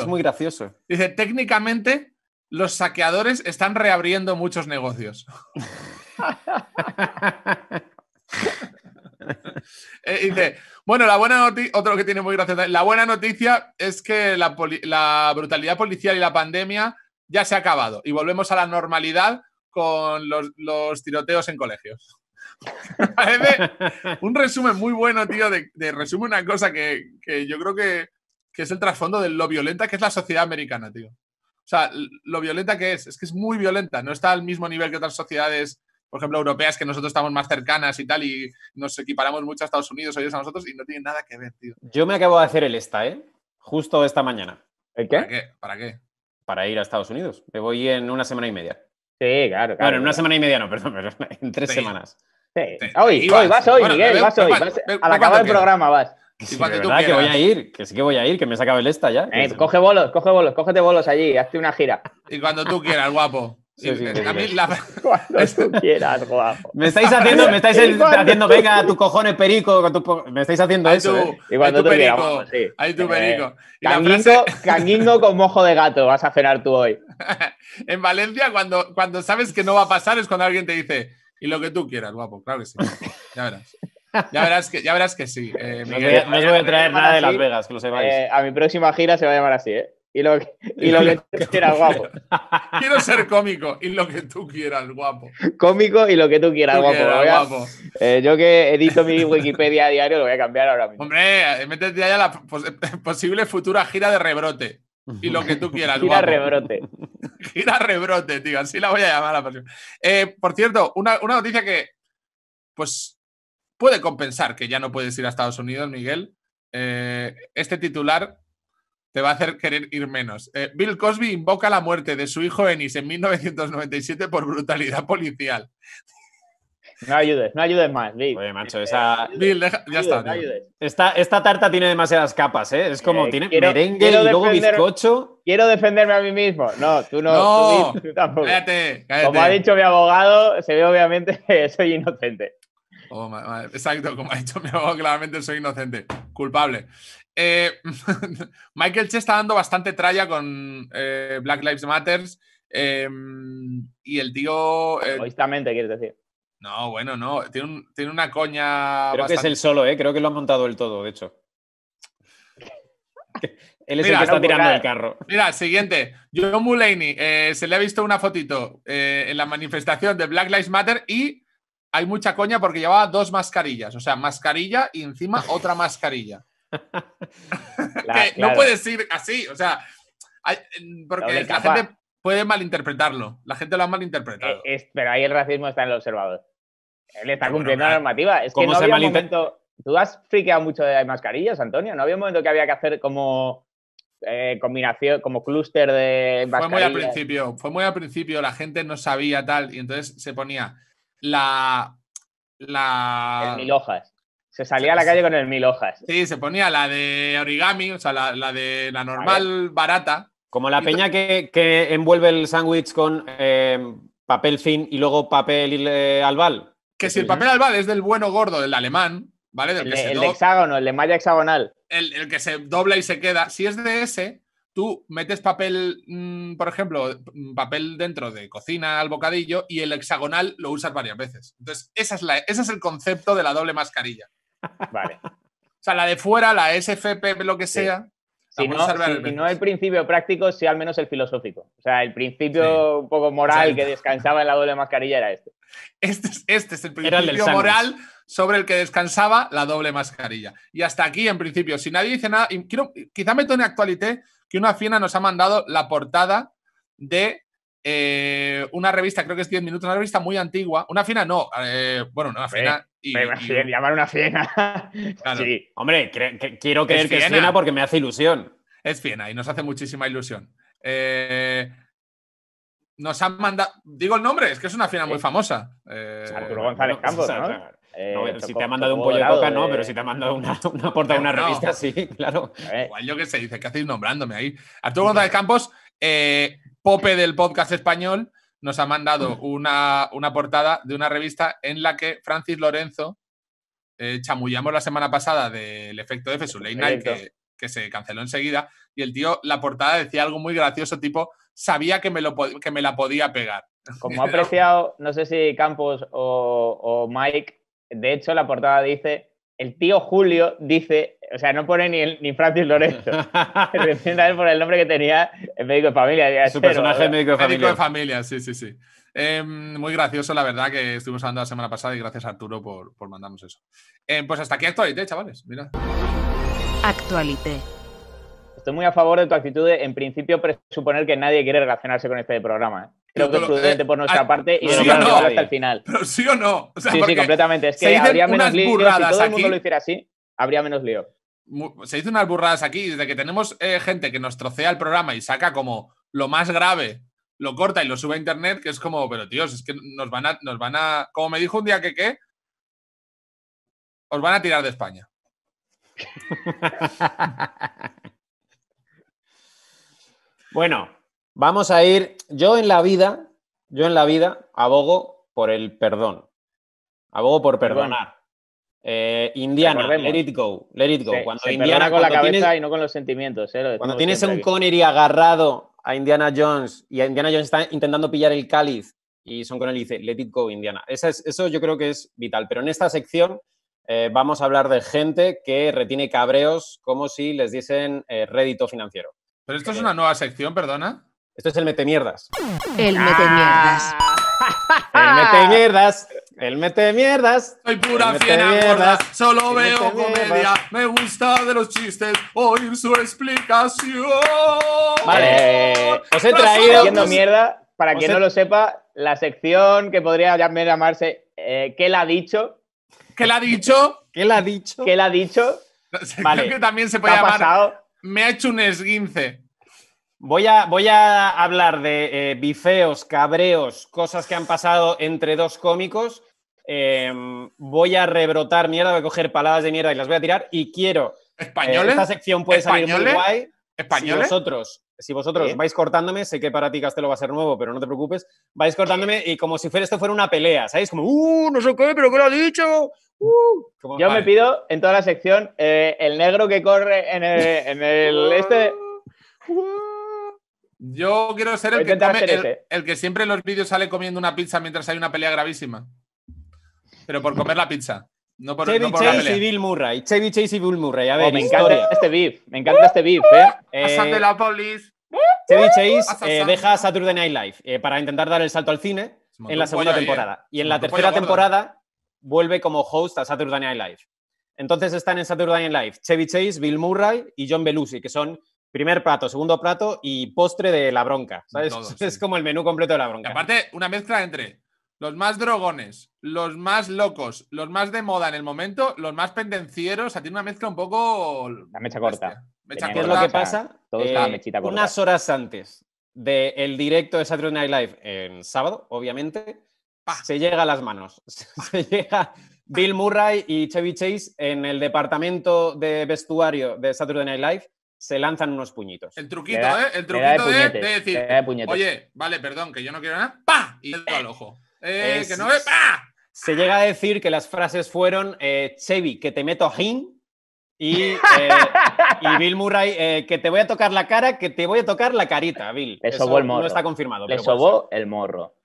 es muy gracioso. Dice, técnicamente los saqueadores están reabriendo muchos negocios. Eh, bueno, la buena noticia, otro que tiene muy gracioso, la buena noticia es que la, brutalidad policial y la pandemia ya se ha acabado y volvemos a la normalidad con los, tiroteos en colegios. un resumen muy bueno, tío, de, resumen, resume una cosa que, yo creo que, que es el trasfondo de lo violenta que es la sociedad americana, tío o sea, lo violenta que es, es que es muy violenta, no está al mismo nivel que otras sociedades, por ejemplo, europeas, que nosotros estamos más cercanas y tal, y nos equiparamos mucho a Estados Unidos, ellos a nosotros, y no tiene nada que ver, tío. Yo me acabo de hacer el esta, ¿eh? Justo esta mañana. ¿El qué? ¿Para qué? ¿Para, ir a Estados Unidos. Me voy en una semana y media. Sí, claro, claro. en una semana y media no, perdón, pero en tres semanas. Sí. Hoy, hoy, vas hoy, Miguel, vas hoy. Vas, al acabar el programa vas. Sí, que voy a ir, que sí que voy a ir, que me saca el esta ya. Eh, coge bolos, coge bolos, cógete bolos allí, hazte una gira. Y cuando tú quieras, guapo. Cuando tú quieras, guapo. Me estáis haciendo, me estáis haciendo, venga, a tus cojones perico, me estáis haciendo eso. ¿eh? Y cuando tú quieras, Ahí tu eh, perico. Eh, con mojo de gato vas a cenar tú hoy. en Valencia, cuando, cuando sabes que no va a pasar, es cuando alguien te dice, y lo que tú quieras, guapo, claro que sí. Ya verás. Ya verás que, ya verás que sí. Eh, no os voy a traer nada de Las Vegas, que lo sepáis. Eh, a mi próxima gira se va a llamar así, ¿eh? Y lo que, y lo que tú quieras, guapo. Quiero ser cómico y lo que tú quieras, guapo. Cómico y lo que tú quieras, guapo. Eh, yo que edito mi Wikipedia a diario lo voy a cambiar ahora mismo. Hombre, métete allá la posible futura gira de rebrote. Y lo que tú quieras, Gira rebrote. gira rebrote, tío. Así la voy a llamar la próxima. por cierto, una, una noticia que, pues puede compensar que ya no puedes ir a Estados Unidos, Miguel. Eh, este titular te va a hacer querer ir menos. Eh, Bill Cosby invoca la muerte de su hijo Ennis en 1997 por brutalidad policial. No ayudes, no ayudes más, Bill. Oye, macho, eh, esa... Bill, ya está. Esta, tarta tiene demasiadas capas, ¿eh? Es como tiene merengue y luego bizcocho. Quiero defenderme a mí mismo. No, tú no. no tampoco. cállate. Como ha dicho mi abogado, se ve obviamente que soy inocente. Oh, exacto, como ha dicho mi abogado, claramente soy inocente. Culpable. Eh, Michael Che está dando bastante tralla con eh, Black Lives Matter em, y el tío. Honestamente, eh, quieres decir. No, bueno, no. Tiene, una coña. Creo que es el solo, Creo que lo ha montado el todo, de hecho. Él es el que está tirando el carro. Mira, siguiente. John Mulaney se le ha visto una fotito en la manifestación de Black Lives Matter y hay mucha coña porque llevaba dos mascarillas, o sea, mascarilla y encima otra mascarilla. no puede puedes ir así, o sea, porque la gente puede malinterpretarlo, la gente lo ha malinterpretado. Eh, pero ahí el racismo está en el observador. Él está cumpliendo la ah, normativa. Es que no había momento. Tú has friqueado mucho de mascarillas, Antonio. No había un momento que había que hacer como eh, combinación, como clúster de Fue muy al principio, fue muy al principio, la gente no sabía tal, y entonces se ponía la. la... El mil hojas. Se salía a la calle con el mil hojas. Sí, se ponía la de origami, o sea, la, de la normal barata. Como la peña que, que envuelve el sándwich con eh, papel fin y luego papel eh, albal. Que si el papel albal es del bueno gordo, del alemán, ¿vale? el, el hexágono, el de malla hexagonal. El, el, que se dobla y se queda. Si es de ese, tú metes papel, mm, por ejemplo, mm, papel dentro de cocina al bocadillo y el hexagonal lo usas varias veces. Entonces, esa es la, ese es el concepto de la doble mascarilla. Vale. O sea, la de fuera, la SFP, lo que sea. Si no, el principio práctico, si al menos el filosófico. O sea, el principio un poco moral que descansaba en la doble mascarilla era este. Este es, este el principio moral sobre el que descansaba la doble mascarilla. Y hasta aquí, en principio, si nadie dice nada, quiero, quizá meto en actualité que una fina nos ha mandado la portada de eh, una revista, creo que es 10 minutos, una revista muy antigua. Una fina, no, eh, bueno, una fina. llamar una fiena. hombre, quiero creer que es fina porque me hace ilusión. Es fina y nos hace muchísima ilusión. Eh, nos han mandado, digo el nombre, es que es una fina muy famosa. Arturo González Campos, ¿no? Eh, si te ha mandado un pollo de no, pero si te ha mandado una, portada de una revista, sí, claro. Igual eh. yo que sé, dice, ¿qué hacéis nombrándome ahí? Arturo González Campos, eh, Pope del podcast español, nos ha mandado una, portada de una revista en la que Francis Lorenzo, chamullamos la semana pasada del efecto F, su late night, que, se canceló enseguida, y el tío, la portada decía algo muy gracioso, tipo, sabía que me, lo, que me la podía pegar. Como ha apreciado, no sé si Campos o Mike, de hecho, la portada dice, el tío Julio dice, o sea, no pone ni, ni Francis Lorenzo. Recién por el nombre que tenía el médico de familia. Su personaje médico de familia. Médico de familia, sí, sí, sí. Em, muy gracioso, la verdad, que estuvimos hablando la semana pasada y gracias a Arturo por, mandarnos eso. Em, pues hasta aquí Actualité, chavales. Mira. Actualité. Estoy muy a favor de tu actitud de, en principio, presuponer que nadie quiere relacionarse con este programa. ¿eh? creo que es prudente por nuestra ah, parte y a hasta el final. Pero sí o no. sí, sí, completamente. Es que habría menos lío. Si todo el mundo lo hiciera así, habría menos lío. Se hizo unas burradas aquí. Desde que tenemos eh, gente que nos trocea el programa y saca como lo más grave, lo corta y lo sube a internet, que es como, pero tíos, es que nos van a. Nos van a como me dijo un día que qué, os van a tirar de España. bueno, Vamos a ir, yo en la vida, yo en la vida abogo por el perdón, abogo por perdonar. Eh, Indiana, let it go, let it go. cuando Indiana con la cabeza y no con los sentimientos. ¿eh? cuando tienes a un Connery agarrado a Indiana Jones y a Indiana Jones está intentando pillar el cáliz y Son y dice, let it go, Indiana. es, eso yo creo que es vital. Pero en esta sección eh, vamos a hablar de gente que retiene cabreos como si les diesen rédito financiero. Pero esto es una nueva sección, perdona. Esto es el mete mierdas. El ah. mete mierdas. El mete mierdas. El mete mierdas. Soy pura fiera gorda, solo veo comedia. Me gusta de los chistes oír su explicación. Vale, os he traído. Haciendo mierda, para quien no lo sepa, la sección que podría llamarse eh, ¿Qué la ha dicho? ¿Qué le ha dicho? ¿Qué le ha dicho? ¿Qué la ha dicho? Creo que también se puede llamar. Me ha hecho un esguince. Voy a, hablar de eh, bifeos, cabreos, cosas que han pasado entre dos cómicos. Em, voy a rebrotar mierda, voy a coger palabras de mierda y las voy a tirar. Y quiero. Eh, ¿Españoles? esta sección puede salir muy guay. ¿Españoles? Si vosotros, vais cortándome, sé que para ti Castelo va a ser nuevo, pero no te preocupes. Vais cortándome y como si fuera, esto fuera una pelea, ¿sabéis? Como, ¡uh! No sé qué, pero ¿qué lo ha dicho? Uh, Yo me pido en toda la sección eh, el negro que corre en el, en el este. Uh. Yo quiero ser el que, el, que, siempre en los vídeos sale comiendo una pizza mientras hay una pelea gravísima. Pero por comer la pizza. Chevy Chase y Bill Murray. Chevy Chase y Bill Murray. A oh, ver, me encanta este beef. Me encanta este beef, ¿eh? eh la polis. Chevy uh, Chase deja eh, deja Saturday Night Live eh, para intentar dar el salto al cine en la segunda temporada. Y en la tercera temporada vuelve como host a Saturday Night Live. Entonces están en Saturday Night Live Chevy Chase, Bill Murray y John Belushi, que son primer plato, segundo plato y postre de la bronca, ¿sabes? es como el menú completo de la bronca. aparte, una mezcla entre los más drogones, los más locos, los más de moda en el momento, los más pendencieros, o sea, tiene una mezcla un poco... La mecha corta. es lo que pasa? Todo eh, mechita corta. Unas horas antes del directo de Saturday Night Live en sábado, obviamente, se llega a las manos. se llega... Bill Murray y Chevy Chase en el departamento de vestuario de Saturday Night Live se lanzan unos puñitos. El truquito, ¿eh? El truquito de, decir, oye, vale, perdón, que yo no quiero nada, ¡pa! Y el al ojo. Eh, que no eh, ¡pa! Se llega a decir que las frases fueron, eh, Chevy, que te meto hin, y, y Bill Murray, que te voy a tocar la cara, que te voy a tocar la carita, Bill. Eso sobó el morro. No está confirmado. Le sobó el morro.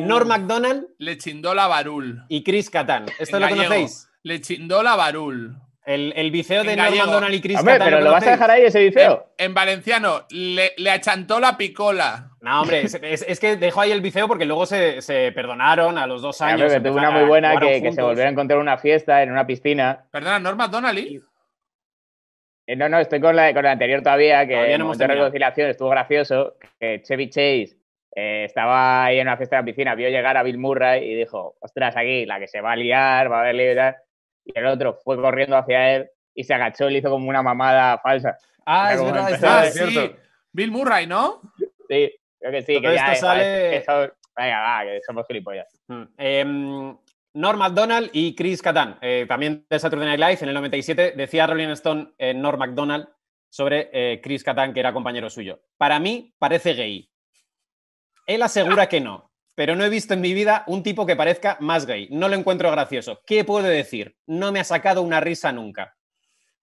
Norm MacDonald. Le chindó la barul. Y Chris Catán. ¿Esto lo conocéis? Le chindó la barul. El, el de Norma Donald y Hombre, pero lo vas a dejar ahí ese viceo! En, valenciano, le, achantó la picola. No, hombre, es, que dejó ahí el viceo porque luego se, perdonaron a los dos años. una muy buena que, se volvió a encontrar una fiesta, en una piscina. Perdona, Norma Donnelly? Eh, no, no, estoy con la, con anterior todavía, que todavía no hemos de reconciliación estuvo gracioso, que Chevy Chase eh, estaba ahí en una fiesta en la piscina, vio llegar a Bill Murray y dijo, ostras, aquí la que se va a liar, va a haber lío y el otro fue corriendo hacia él y se agachó y le hizo como una mamada falsa. Ah, es verdad, es ah, Bill Murray, ¿no? Sí, creo que sí. Ah, venga, va, que somos gilipollas. Mm, em, Norm MacDonald y Chris Catán, eh, también de Saturday Night Live en el 97, decía Rolling Stone eh, Norm MacDonald sobre eh, Chris Catán, que era compañero suyo. Para mí, parece gay. Él asegura que no pero no he visto en mi vida un tipo que parezca más gay. No lo encuentro gracioso. ¿Qué puedo decir? No me ha sacado una risa nunca.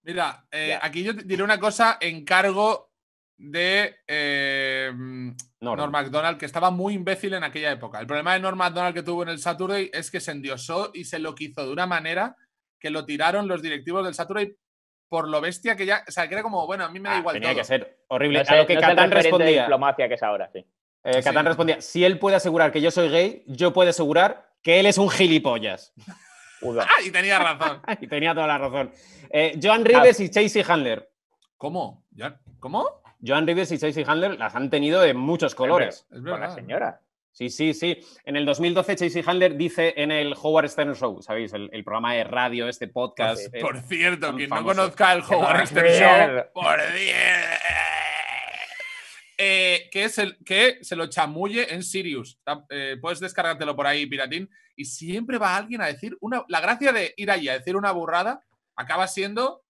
Mira, eh, aquí yo diré una cosa en cargo de eh, Norm. que estaba muy imbécil en aquella época. El problema de Norm McDonald que tuvo en el Saturday es que se endiosó y se lo quiso de una manera que lo tiraron los directivos del Saturday por lo bestia que ya. O sea, que era como, bueno, a mí me da ah, igual. Tenía que ser horrible. a lo que Catán respondía. De diplomacia que es ahora, sí. Eh, Catán respondía, si él puede asegurar que yo soy gay, yo puedo asegurar que él es un gilipollas. y tenía razón. y tenía toda la razón. Eh, Joan Rivers y Chasey Handler. ¿Cómo? ¿Cómo? Joan Rivers y Chasey Handler las han tenido de muchos colores. Es verdad. la señora. Sí, sí, sí. En el 2012, Chasey Handler dice en el Howard Stern Show, ¿sabéis? El, programa de radio, este podcast. Ah, eh, por cierto, quien no conozca el Howard Stern Show, por dios eh, que, es el, que se lo chamulle en Sirius. Eh, puedes descargártelo por ahí, Piratín. Y siempre va alguien a decir una. La gracia de ir allí a decir una burrada acaba siendo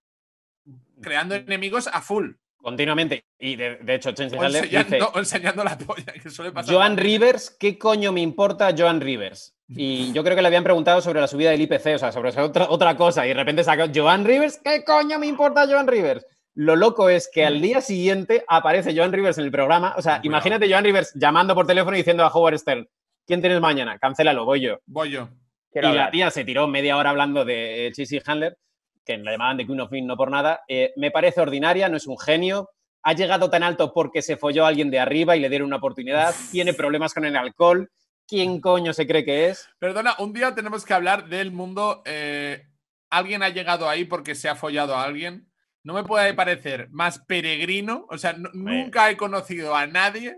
creando mm. enemigos a full. Continuamente. Y de, hecho, enseñando, enseñando la polla, que Joan Rivers, ¿qué coño me importa Joan Rivers? Y yo creo que le habían preguntado sobre la subida del IPC, o sea, sobre otra, otra cosa. Y de repente saca Joan Rivers, ¿qué coño me importa Joan Rivers? Lo loco es que al mm. día siguiente aparece Joan Rivers en el programa. O sea, imagínate Joan Rivers llamando por teléfono y diciendo a Howard Stern, ¿quién tienes mañana? Cancélalo, voy yo. Voy yo. y la tía se tiró media hora hablando de eh, Chisi Handler, que la llamaban de Queen of Fin no por nada. Eh, me parece ordinaria, no es un genio. Ha llegado tan alto porque se folló a alguien de arriba y le dieron una oportunidad. Tiene problemas con el alcohol. ¿Quién coño se cree que es? Perdona, un día tenemos que hablar del mundo. Eh, alguien ha llegado ahí porque se ha follado a alguien no me puede parecer más peregrino. O sea, nunca he conocido a nadie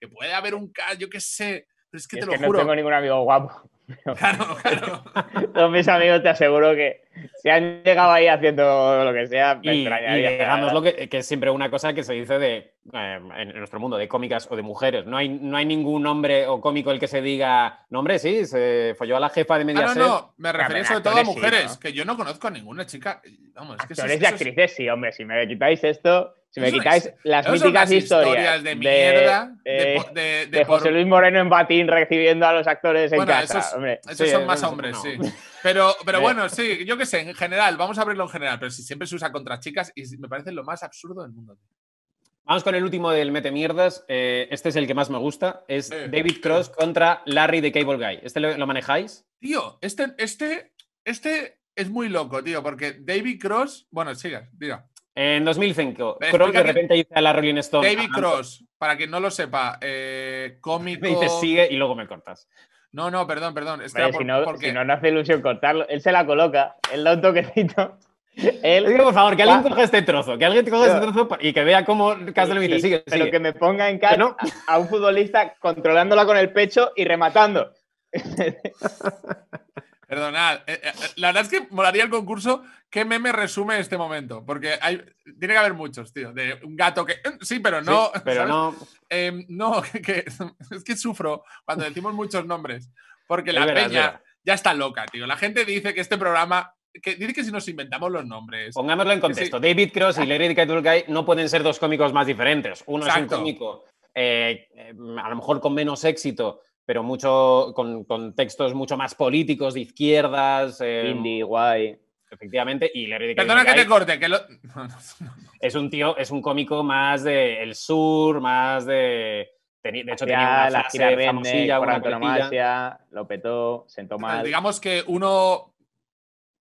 que puede haber un yo qué sé. Pero es que te lo No tengo ningún amigo guapo. Claro, claro. mis amigos te aseguro que si han llegado ahí haciendo lo que sea, y, lo que, es siempre una cosa que se dice de, eh, en nuestro mundo, de cómicas o de mujeres. No hay, no hay ningún hombre o cómico el que se diga, no, hombre, sí, se folló a la jefa de ah, Mediaset. no, no, me refería sobre todo a mujeres, que yo no conozco a ninguna chica. Vamos, es que y actrices, sí, hombre, si me quitáis esto. Si me quitáis las míticas historias, de mierda de, José Luis Moreno en batín recibiendo a los actores en casa. Esos, esos son más hombres, sí. Pero, bueno, sí, yo qué sé, en general, vamos a abrirlo en general, pero si siempre se usa contra chicas y me parece lo más absurdo del mundo. Vamos con el último del Mete Mierdas. Eh, este es el que más me gusta. Es eh. David Cross contra Larry de Cable Guy. ¿Este lo, manejáis? Tío, este, este, este es muy loco, tío, porque David Cross. Bueno, sigas, mira. En 2005, creo que de repente dice a la Rolling Stone. David Cross, para quien no lo sepa, eh, cómico. sigue y luego me cortas. No, no, perdón, perdón. si, no, porque... no, hace ilusión cortarlo. Él se la coloca, él da un toquecito. Él... Digo, por favor, que alguien coja este trozo, que alguien coja este trozo y que vea cómo me dice, sigue, Pero que me ponga en cara a un futbolista controlándola con el pecho y rematando. Perdonad, eh, eh, eh, la verdad es que molaría el concurso qué meme resume este momento, porque hay, tiene que haber muchos, tío, de un gato que... Sí, pero no... pero no... Em, no, es que sufro cuando decimos muchos nombres, porque la peña ya está loca, tío. La gente dice que este programa... Que dice que si nos inventamos los nombres. Pongámoslo en contexto. David Cross y Larry Guy no pueden ser dos cómicos más diferentes. Uno es un cómico, a lo mejor con menos éxito, pero mucho con, textos mucho más políticos, de izquierdas. Eh, Indie, guay. Efectivamente, y le Perdona que te corte, que es un tío, es un cómico más del sur, más de... De hecho, tenía una la gira famosilla, lo petó, sentó eh, mal. Digamos que uno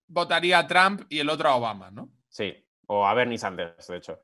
votaría a Trump y el otro a Obama, ¿no? Sí, o a Bernie Sanders, de hecho.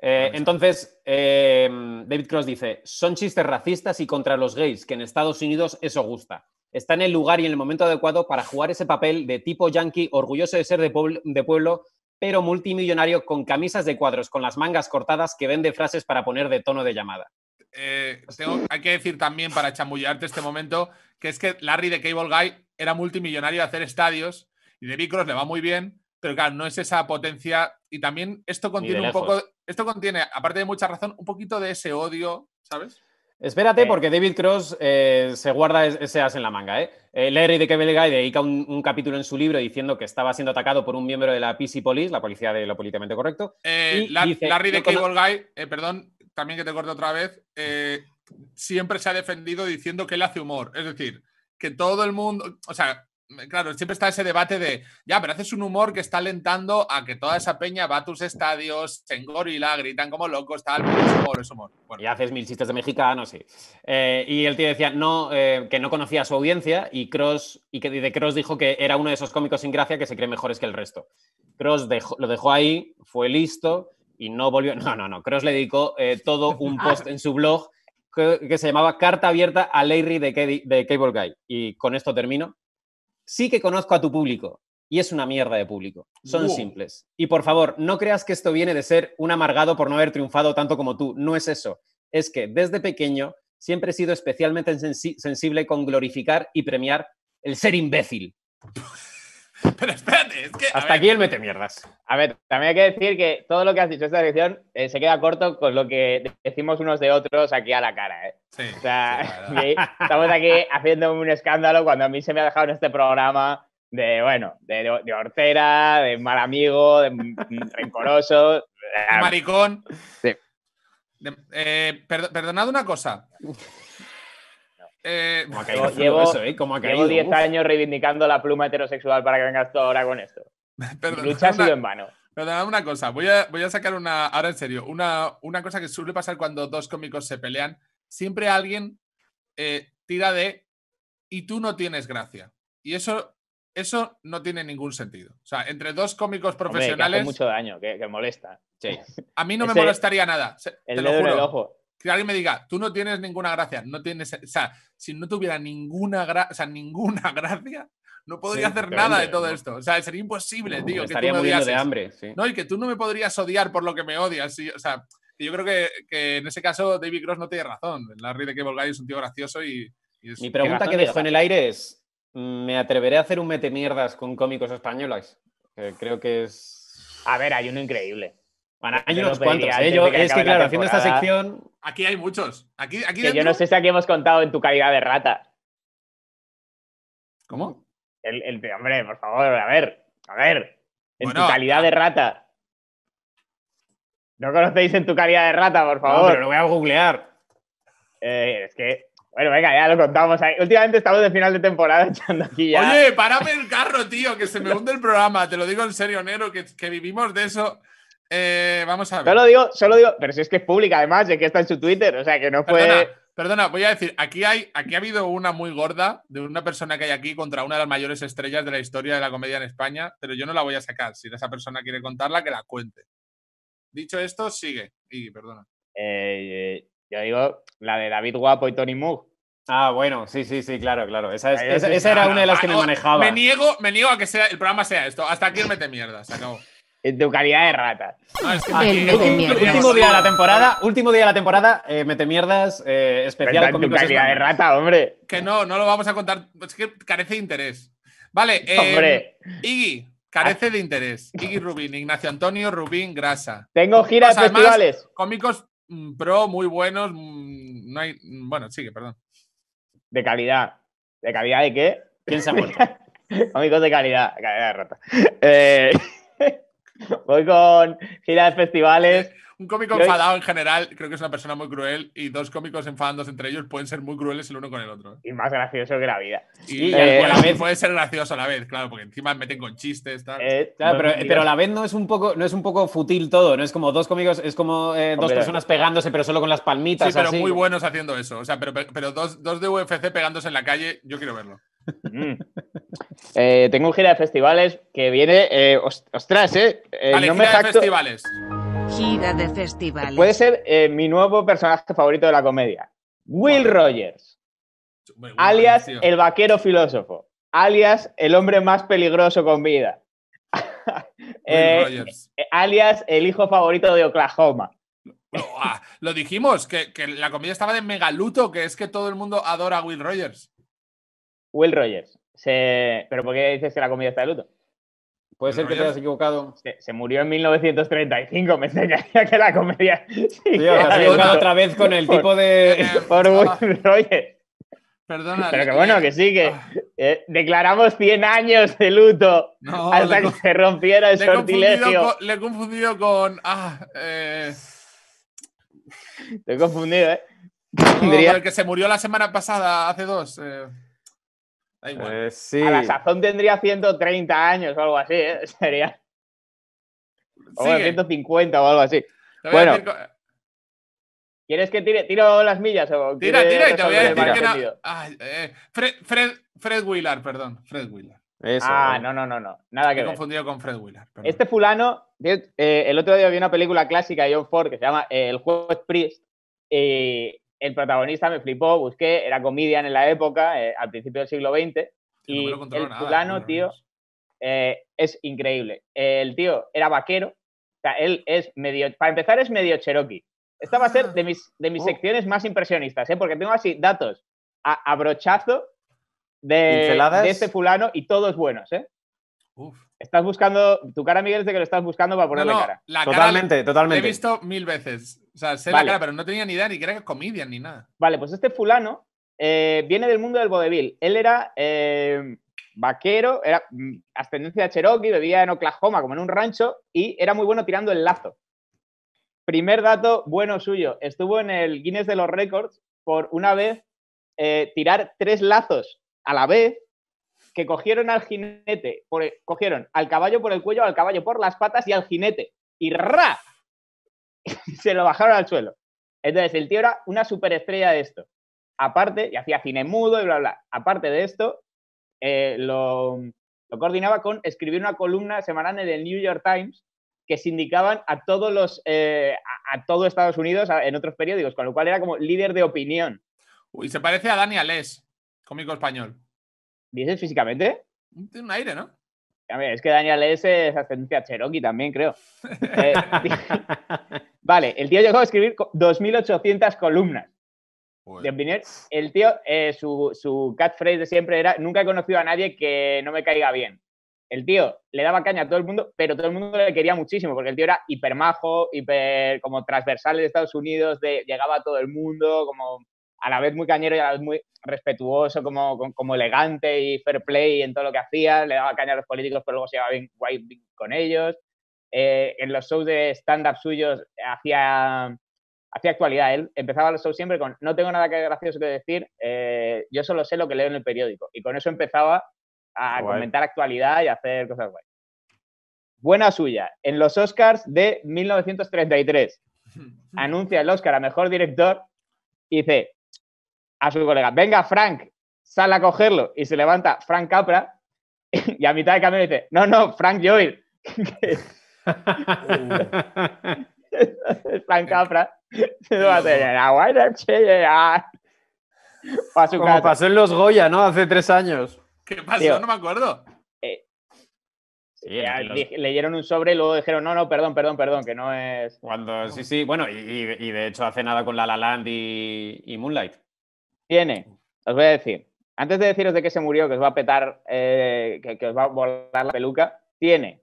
Eh, entonces, eh, David Cross dice, son chistes racistas y contra los gays, que en Estados Unidos eso gusta. Está en el lugar y en el momento adecuado para jugar ese papel de tipo yankee, orgulloso de ser de, pueblo, pero multimillonario con camisas de cuadros, con las mangas cortadas, que vende frases para poner de tono de llamada. Eh, hay que decir también, para chamullarte este momento, que es que Larry de Cable Guy era multimillonario de hacer estadios y David Cross le va muy bien, pero claro, no es esa potencia. Y también esto contiene un poco, esto contiene, aparte de mucha razón, un poquito de ese odio, ¿sabes? Espérate, porque David Cross eh, se guarda ese as en la manga. ¿eh? Larry de Cable Guy dedica un, un, capítulo en su libro diciendo que estaba siendo atacado por un miembro de la PC Police, la policía de lo políticamente correcto. Eh, Larry de Cable Guy, eh, perdón, también que te corto otra vez, siempre se ha defendido diciendo que él hace humor. Es decir, que todo el mundo, o sea, claro, siempre está ese debate de, ya, pero haces un humor que está alentando a que toda esa peña va a tus estadios, se la gritan como locos, tal, pero es humor, es humor. Y haces mil chistes de mexicanos, sí. Eh, y el tío decía no, eh, que no conocía a su audiencia y Cross, y que de Cross dijo que era uno de esos cómicos sin gracia que se cree mejores que el resto. Cross lo dejó ahí, fue listo y no volvió. No, no, no. Cross le dedicó eh, todo un post en su blog que, que, se llamaba Carta abierta a Larry de, Cable Guy. Y con esto termino sí que conozco a tu público. Y es una mierda de público. Son simples. Y por favor, no creas que esto viene de ser un amargado por no haber triunfado tanto como tú. No es eso. Es que desde pequeño siempre he sido especialmente sensible con glorificar y premiar el ser imbécil. Pero espérate, es que. Hasta aquí el mete mierdas. A ver, también hay que decir que todo lo que has dicho en esta sección eh, se queda corto con lo que decimos unos de otros aquí a la cara, ¿eh? Sí. O sea, estamos aquí haciendo un escándalo cuando a mí se me ha dejado en este programa de, bueno, de, de hortera, de mal amigo, de rencoroso. De maricón. Sí. Eh, perdonad una cosa. Eh, llevo, eso, eh? Llevo 10 años reivindicando la pluma heterosexual para que vengas tú ahora con esto. Perdón, Lucha ha sido en vano. Perdón, una cosa, voy a, voy a sacar una, ahora en serio, una, cosa que suele pasar cuando dos cómicos se pelean. Siempre alguien eh, tira de y tú no tienes gracia. Y eso, eso no tiene ningún sentido. O sea, entre dos cómicos profesionales. mucho daño, que, molesta. A mí no me molestaría nada. El ojo el ojo que alguien me diga, tú no tienes ninguna gracia, no tienes, o sea, si no tuviera ninguna, gracia, o ninguna gracia, no podría hacer nada de todo esto. O sea, sería imposible, tío. Estaría que de hambre, No, y que tú no me podrías odiar por lo que me odias. o sea, yo creo que, en ese caso David Cross no tiene razón. Larry de que Guy es un tío gracioso y... es... Mi pregunta que dejo en el aire es, ¿me atreveré a hacer un mete mierdas con cómicos españoles? creo que es... A ver, hay uno increíble. Para años cuantos. ¿eh? es que, claro, haciendo esta sección. Aquí hay muchos. Aquí, aquí yo no sé si aquí hemos contado en tu calidad de rata. ¿Cómo? El, el hombre, por favor, a ver, a ver. En tu calidad de rata. No conocéis en tu calidad de rata, por favor. pero lo voy a googlear. Eh, es que bueno, venga, ya lo contamos Últimamente estamos de final de temporada echando aquí ya. Oye, párame el carro, tío, que se me hunde el programa. Te lo digo en serio, Nero, que, que vivimos de eso. Eh, vamos a ver. Solo digo, solo digo, pero si es que es pública, además, de que está en su Twitter, o sea que no fue. Perdona, voy a decir, aquí hay, aquí ha habido una muy gorda de una persona que hay aquí contra una de las mayores estrellas de la historia de la comedia en España, pero yo no la voy a sacar. Si esa persona quiere contarla, que la cuente. Dicho esto, sigue. Y perdona. Eh, yo digo, la de David Guapo y Tony Moog. Ah, bueno, sí, sí, sí, claro, claro. Esa, era una de las ah, que me manejaba. Me niego, me niego a que sea, el programa sea esto. Hasta aquí el mete mierda, se acabó. En eh, tu calidad de rata. Ah, ah, último, día de la temporada, último día de la temporada, eh, mete mierdas eh, especial. tu calidad de rata, hombre. Que no, no lo vamos a contar. Es que carece de interés. Vale, hombre. Iggy, carece ah. de interés. Iggy Rubín, Ignacio Antonio Rubín Grasa. Tengo giras Además, Cómicos mm, pro muy buenos. Mm, no hay. Mm, bueno, sigue, perdón. De calidad. ¿De calidad de qué? ¿Quién se ha cómicos de calidad. Calidad de rata. Eh. Voy con giras, festivales. Un cómico enfadado en general, creo que es una persona muy cruel y dos cómicos enfadados entre ellos pueden ser muy crueles el uno con el otro. ¿eh? Y más gracioso que la vida. Y, eh, puede ser gracioso a la vez, claro, porque encima meten con chistes. Tal. Eh, pero, pero, a la vez no es, un poco, no es un poco futil todo, no es como dos cómicos, es como dos personas pegándose, pero solo con las palmitas. Sí, pero muy buenos haciendo eso. O sea, pero, dos, dos de UFC pegándose en la calle, yo quiero verlo. Mm. Eh, tengo un gira de festivales que viene. Eh, ostras, ¿eh? eh gira de festivales. Gira de festivales. Puede ser mi nuevo personaje favorito de la comedia: Will Rogers, alias el vaquero filósofo, alias el hombre más peligroso con vida, alias el hijo favorito de Oklahoma. Ah, lo dijimos, que, que la comedia estaba de megaluto, que es que todo el mundo adora a Will Rogers. Will Rogers. ¿Pero por qué dices que la comedia está de luto? Puede ser que te hayas equivocado. Se, murió en 1935, me enseñaría que la comedia. Sí, Tío, otra vez con el tipo de. Por Will Rogers. Perdona. Pero que bueno, que sí, que ah. eh, declaramos 100 años de luto hasta que se rompiera el le sortilegio. le he confundido con. Ah, eh. Te he confundido, ¿eh? el que se murió la semana pasada, hace dos. Eh. Eh, a la sazón tendría 130 años o algo así, ¿eh? Sería. O 150 o algo así. Bueno. ¿Quieres que tire, tiro las millas? O tira, tira y te voy a decir que eh, Fred, Willard, perdón. Fred Wheeler. ah, no, no, no, no. Nada que confundido con Fred Willard. Este fulano, eh, el otro día vi una película clásica de John Ford que se llama El juez Priest el protagonista me flipó, busqué, era comedian en la época, eh, al principio del siglo XX, y el fulano, tío, eh, es increíble. el tío era vaquero, o sea, él es medio, para empezar es medio cherokee. Esta va a ser ah. de mis, oh. secciones más impresionistas, ¿eh? porque tengo así datos a, brochazo de, este fulano y todos buenos, ¿eh? Uf. Estás buscando, tu cara, Miguel, es de que lo estás buscando para ponerle cara. Totalmente, totalmente, Lo totalmente. He visto mil veces. O sea, se la pero no tenía ni idea ni que era comedia ni nada. Vale, pues este fulano eh, viene del mundo del vodevil. Él era eh, vaquero, era mm, ascendencia de Cherokee, bebía en Oklahoma como en un rancho y era muy bueno tirando el lazo. Primer dato bueno suyo, estuvo en el Guinness de los Records por una vez eh, tirar tres lazos a la vez que cogieron al jinete, por, cogieron al caballo por el cuello, al caballo por las patas y al jinete. Y ¡ra! se lo bajaron al suelo. Entonces, el tío era una superestrella de esto. Aparte, y hacía cine mudo y bla, bla. Aparte de esto, eh, lo, coordinaba con escribir una columna semanal en el New York Times que sindicaban a todos los eh, a, todo Estados Unidos en otros periódicos, con lo cual era como líder de opinión. Uy, se parece a Daniel S, cómico español. ¿Dices físicamente? Tiene un aire, ¿no? es que Daniel S es ascendencia cherokee también, creo. Eh, Vale, el tío llegó a escribir 2.800 columnas de El tío, eh, su, su catchphrase de siempre era, nunca he conocido a nadie que no me caiga bien. El tío le daba caña a todo el mundo, pero todo el mundo le quería muchísimo, porque el tío era hipermajo, hiper como transversal de Estados Unidos, llegaba a todo el mundo, como a la vez muy cañero y a la vez muy respetuoso, como, como elegante y fair play en todo lo que hacía, le daba caña a los políticos, pero luego se llevaba bien guay con ellos. Eh, en los shows de stand-up suyos hacía, hacía actualidad. Él empezaba los shows siempre con, no tengo nada que gracioso que decir, eh, yo solo sé lo que leo en el periódico. Y con eso empezaba a comentar actualidad y hacer cosas guay. Buena suya. En los Oscars de 1933 anuncia el Oscar a Mejor Director y dice a su colega, venga Frank, sal a cogerlo. Y se levanta Frank Capra y a mitad de camino dice, no, no, Frank Joy. el Como pasó en los Goya, ¿no? Hace tres años. ¿Qué pasó? no me acuerdo. Eh, eh, Leyeron un sobre y luego dijeron, no, no, perdón, perdón, perdón, que no es. Cuando, sí, sí, bueno, y, de hecho hace nada con La La Land y, Moonlight. Tiene, os voy a decir, antes de deciros de que se murió, que os va a petar, eh, que os va a volar la peluca, tiene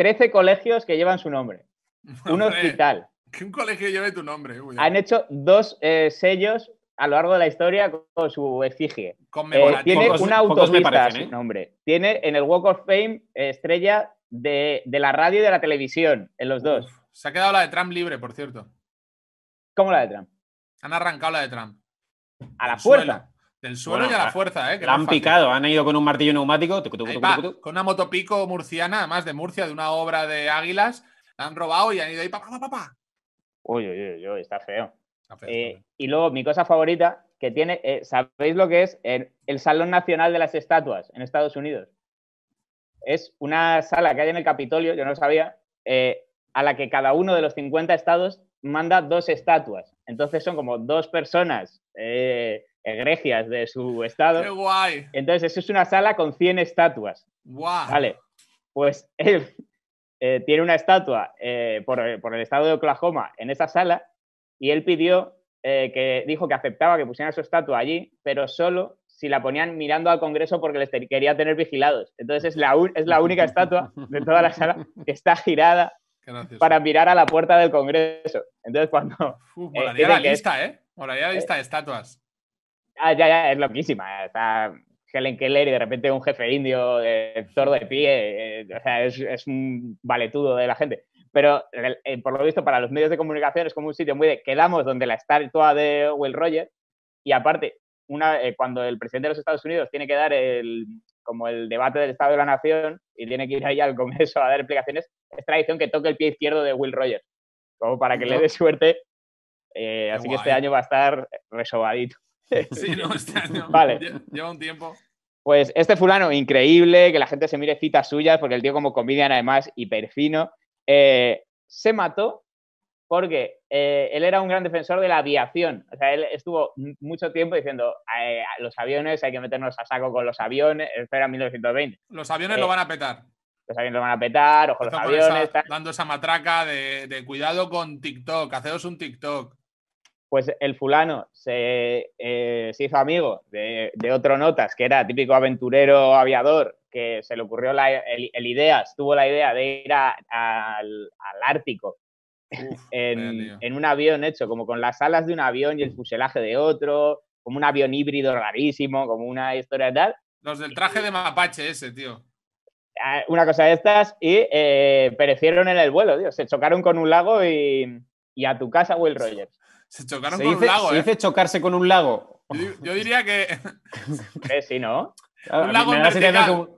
Trece colegios que llevan su nombre. Un hospital. Que un colegio lleve tu nombre. Han hecho dos eh, sellos a lo largo de la historia con su efigie. Eh, tiene una autopista su ¿eh? nombre. Tiene en el Walk of Fame estrella de, la radio y de la televisión, en los dos. Se ha quedado la de Trump libre, por cierto. ¿Cómo la de Trump? Han arrancado la de Trump. A la puerta. Del suelo y a la ah, fuerza, ¿eh? han picado, han ido con un martillo neumático. con una motopico murciana, además de Murcia, de una obra de águilas. La han robado y han ido ahí, papá, papá, papá. Uy, uy, uy, está eh, feo. Y luego, mi cosa favorita, que tiene, eh, ¿sabéis lo que es? El, Salón Nacional de las Estatuas en Estados Unidos. Es una sala que hay en el Capitolio, yo no lo sabía, eh, a la que cada uno de los 50 estados manda dos estatuas. Entonces son como dos personas egregias de su estado. ¡Qué guay! Entonces, eso es una sala con 100 estatuas. ¡Guau! Vale, pues él eh, tiene una estatua eh, por, el estado de Oklahoma en esa sala y él pidió, eh, que dijo que aceptaba que pusieran su estatua allí, pero solo si la ponían mirando al Congreso porque les quería tener vigilados. Entonces es la, es la única estatua de toda la sala que está girada para mirar a la puerta del Congreso. Entonces cuando... Uf, la lista, ¿eh? la lista de estatuas. Ah, ya, ya, es loquísima. Está Helen Keller y de repente un jefe indio, eh, tordo de pie, eh, o sea, es, un valetudo de la gente. Pero eh, por lo visto, para los medios de comunicación es como un sitio muy de quedamos donde la estatua de Will Rogers y aparte, una, eh, cuando el presidente de los Estados Unidos tiene que dar el, como el debate del Estado de la Nación y tiene que ir ahí al Congreso a dar explicaciones, es tradición que toque el pie izquierdo de Will Rogers, como para que le dé suerte. así que este año va a estar resobadito. Sí, no, está vale. lleva un tiempo. Pues este fulano, increíble, que la gente se mire citas suyas, porque el tío como comedian además, hiperfino, eh, se mató porque eh, él era un gran defensor de la aviación. O sea, él estuvo mucho tiempo diciendo, eh, los aviones, hay que meternos a saco con los aviones, espera 1920. Los aviones eh, lo van a petar. Los aviones lo van a petar, ojo, los aviones. dando esa matraca de, de, cuidado con TikTok, hacedos un TikTok pues el fulano se, eh, hizo amigo de, otro Notas, que era típico aventurero aviador, que se le ocurrió la, el, tuvo la idea de ir al, Ártico en, un avión hecho, como con las alas de un avión y el fuselaje de otro, como un avión híbrido rarísimo, como una historia de tal. Los del traje de mapache ese, tío. Ah, una cosa de estas y eh, perecieron en el vuelo, tío. Se chocaron con un lago y, y a tu casa, Will Rogers. Se chocaron con un lago. ¿Se dice ¿eh? chocarse con un lago? Yo, diría que. Eh, sí, ¿no? un ah, lago en vertical.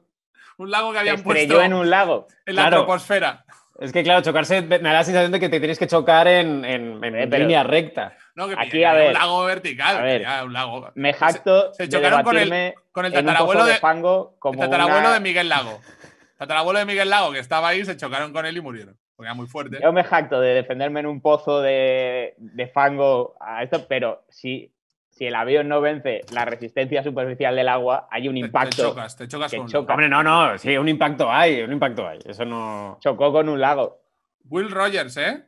Un lago que habían puesto. en un lago. En la troposfera. Es que, claro, chocarse me da la sensación de que te tienes que chocar en, eh, línea recta. No, que Aquí, a ver, un lago vertical. un lago. Me jacto. Se, chocaron con el, el tatarabuelo, de, fango como el tatarabuelo de Miguel Lago. tatarabuelo de Miguel Lago, que estaba ahí, se chocaron con él y murieron muy fuerte. Yo me jacto de defenderme en un pozo de, de fango a esto, pero si, si el avión no vence la resistencia superficial del agua, hay un impacto. Te, chocas, te chocas Hombre, no, no, sí, un impacto hay, un impacto hay. Eso no. Chocó con un lago. Will Rogers, ¿eh?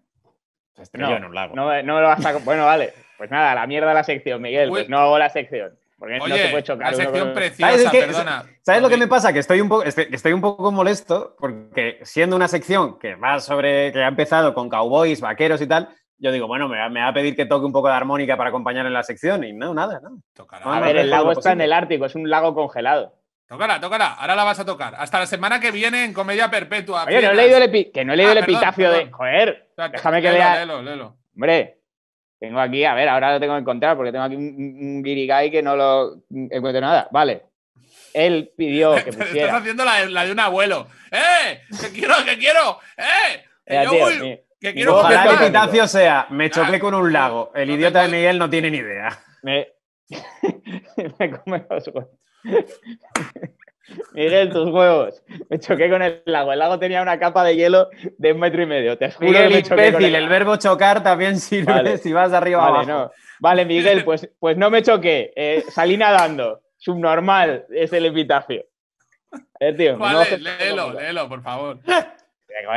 Se estrelló en un lago. No, lo bueno, vale. Pues nada, la mierda la sección, Miguel. Pues no hago la sección. Porque Oye, no puede chocar. La sección preciosa, ¿Sabes, perdona. ¿sabes lo que me pasa? Que estoy un poco, estoy, un poco molesto porque siendo una sección que va sobre, que ha empezado con cowboys, vaqueros y tal, yo digo, bueno, me va, a pedir que toque un poco de armónica para acompañar en la sección y no, nada, no. a ver, el lago está en el Ártico, es un lago congelado. Tócala, tócala, ahora la vas a tocar. Hasta la semana que viene en Comedia Perpetua. que no he leído el ah, epitafio de. Joder, déjame que lea. Léelo, Hombre, tengo aquí, a ver, ahora lo tengo que encontrar porque tengo aquí un, un guirigay que no lo encuentro nada. Vale. Él pidió que pusiera. Estás haciendo la, de un abuelo. ¡Eh! ¡Que quiero, que quiero! ¡Eh! Ojalá el epitafio sea, me choqué con un lago. El idiota de Miguel no tiene ni idea. Me... me come los Miguel, tus huevos. Me choqué con el lago. El lago tenía una capa de hielo de un metro y medio. Te juro Miguel, el... verbo chocar también sirve si vas arriba vale, abajo. No. Vale, Miguel, pues, pues no me choqué. Eh, salí nadando. Subnormal es el epitafio. Eh, tío, vale, léelo, léelo, por favor.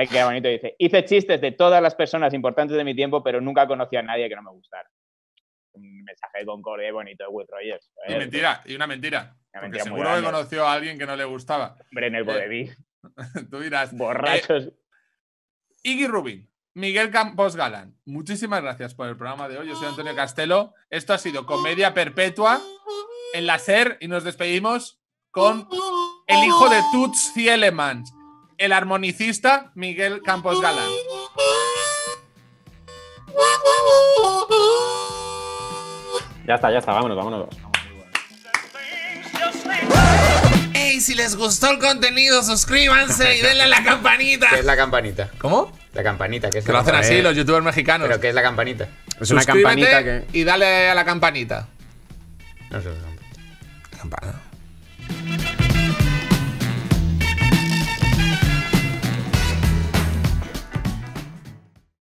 Qué bonito dice. Hice chistes de todas las personas importantes de mi tiempo, pero nunca conocí a nadie que no me gustara un mensaje de Concorde bonito de Will Rogers. Y ¿eh? mentira, y una mentira. seguro que conoció a alguien que no le gustaba. Hombre, en el eh, Tú dirás. Eh, Borrachos. Iggy Rubin, Miguel Campos Galán, muchísimas gracias por el programa de hoy. Yo soy Antonio Castelo. Esto ha sido Comedia Perpetua en la SER y nos despedimos con el hijo de Tuts Cielemans, el armonicista Miguel Campos Galán. Ya está, ya está, vámonos, vámonos. Hey, si les gustó el contenido, suscríbanse y denle a la campanita. ¿Qué es la campanita? ¿Cómo? La campanita, que es Que lo hacen así los youtubers mexicanos. ¿Pero qué es la campanita? Es una campanita que... y dale a la campanita. No sé, la ¿La campana?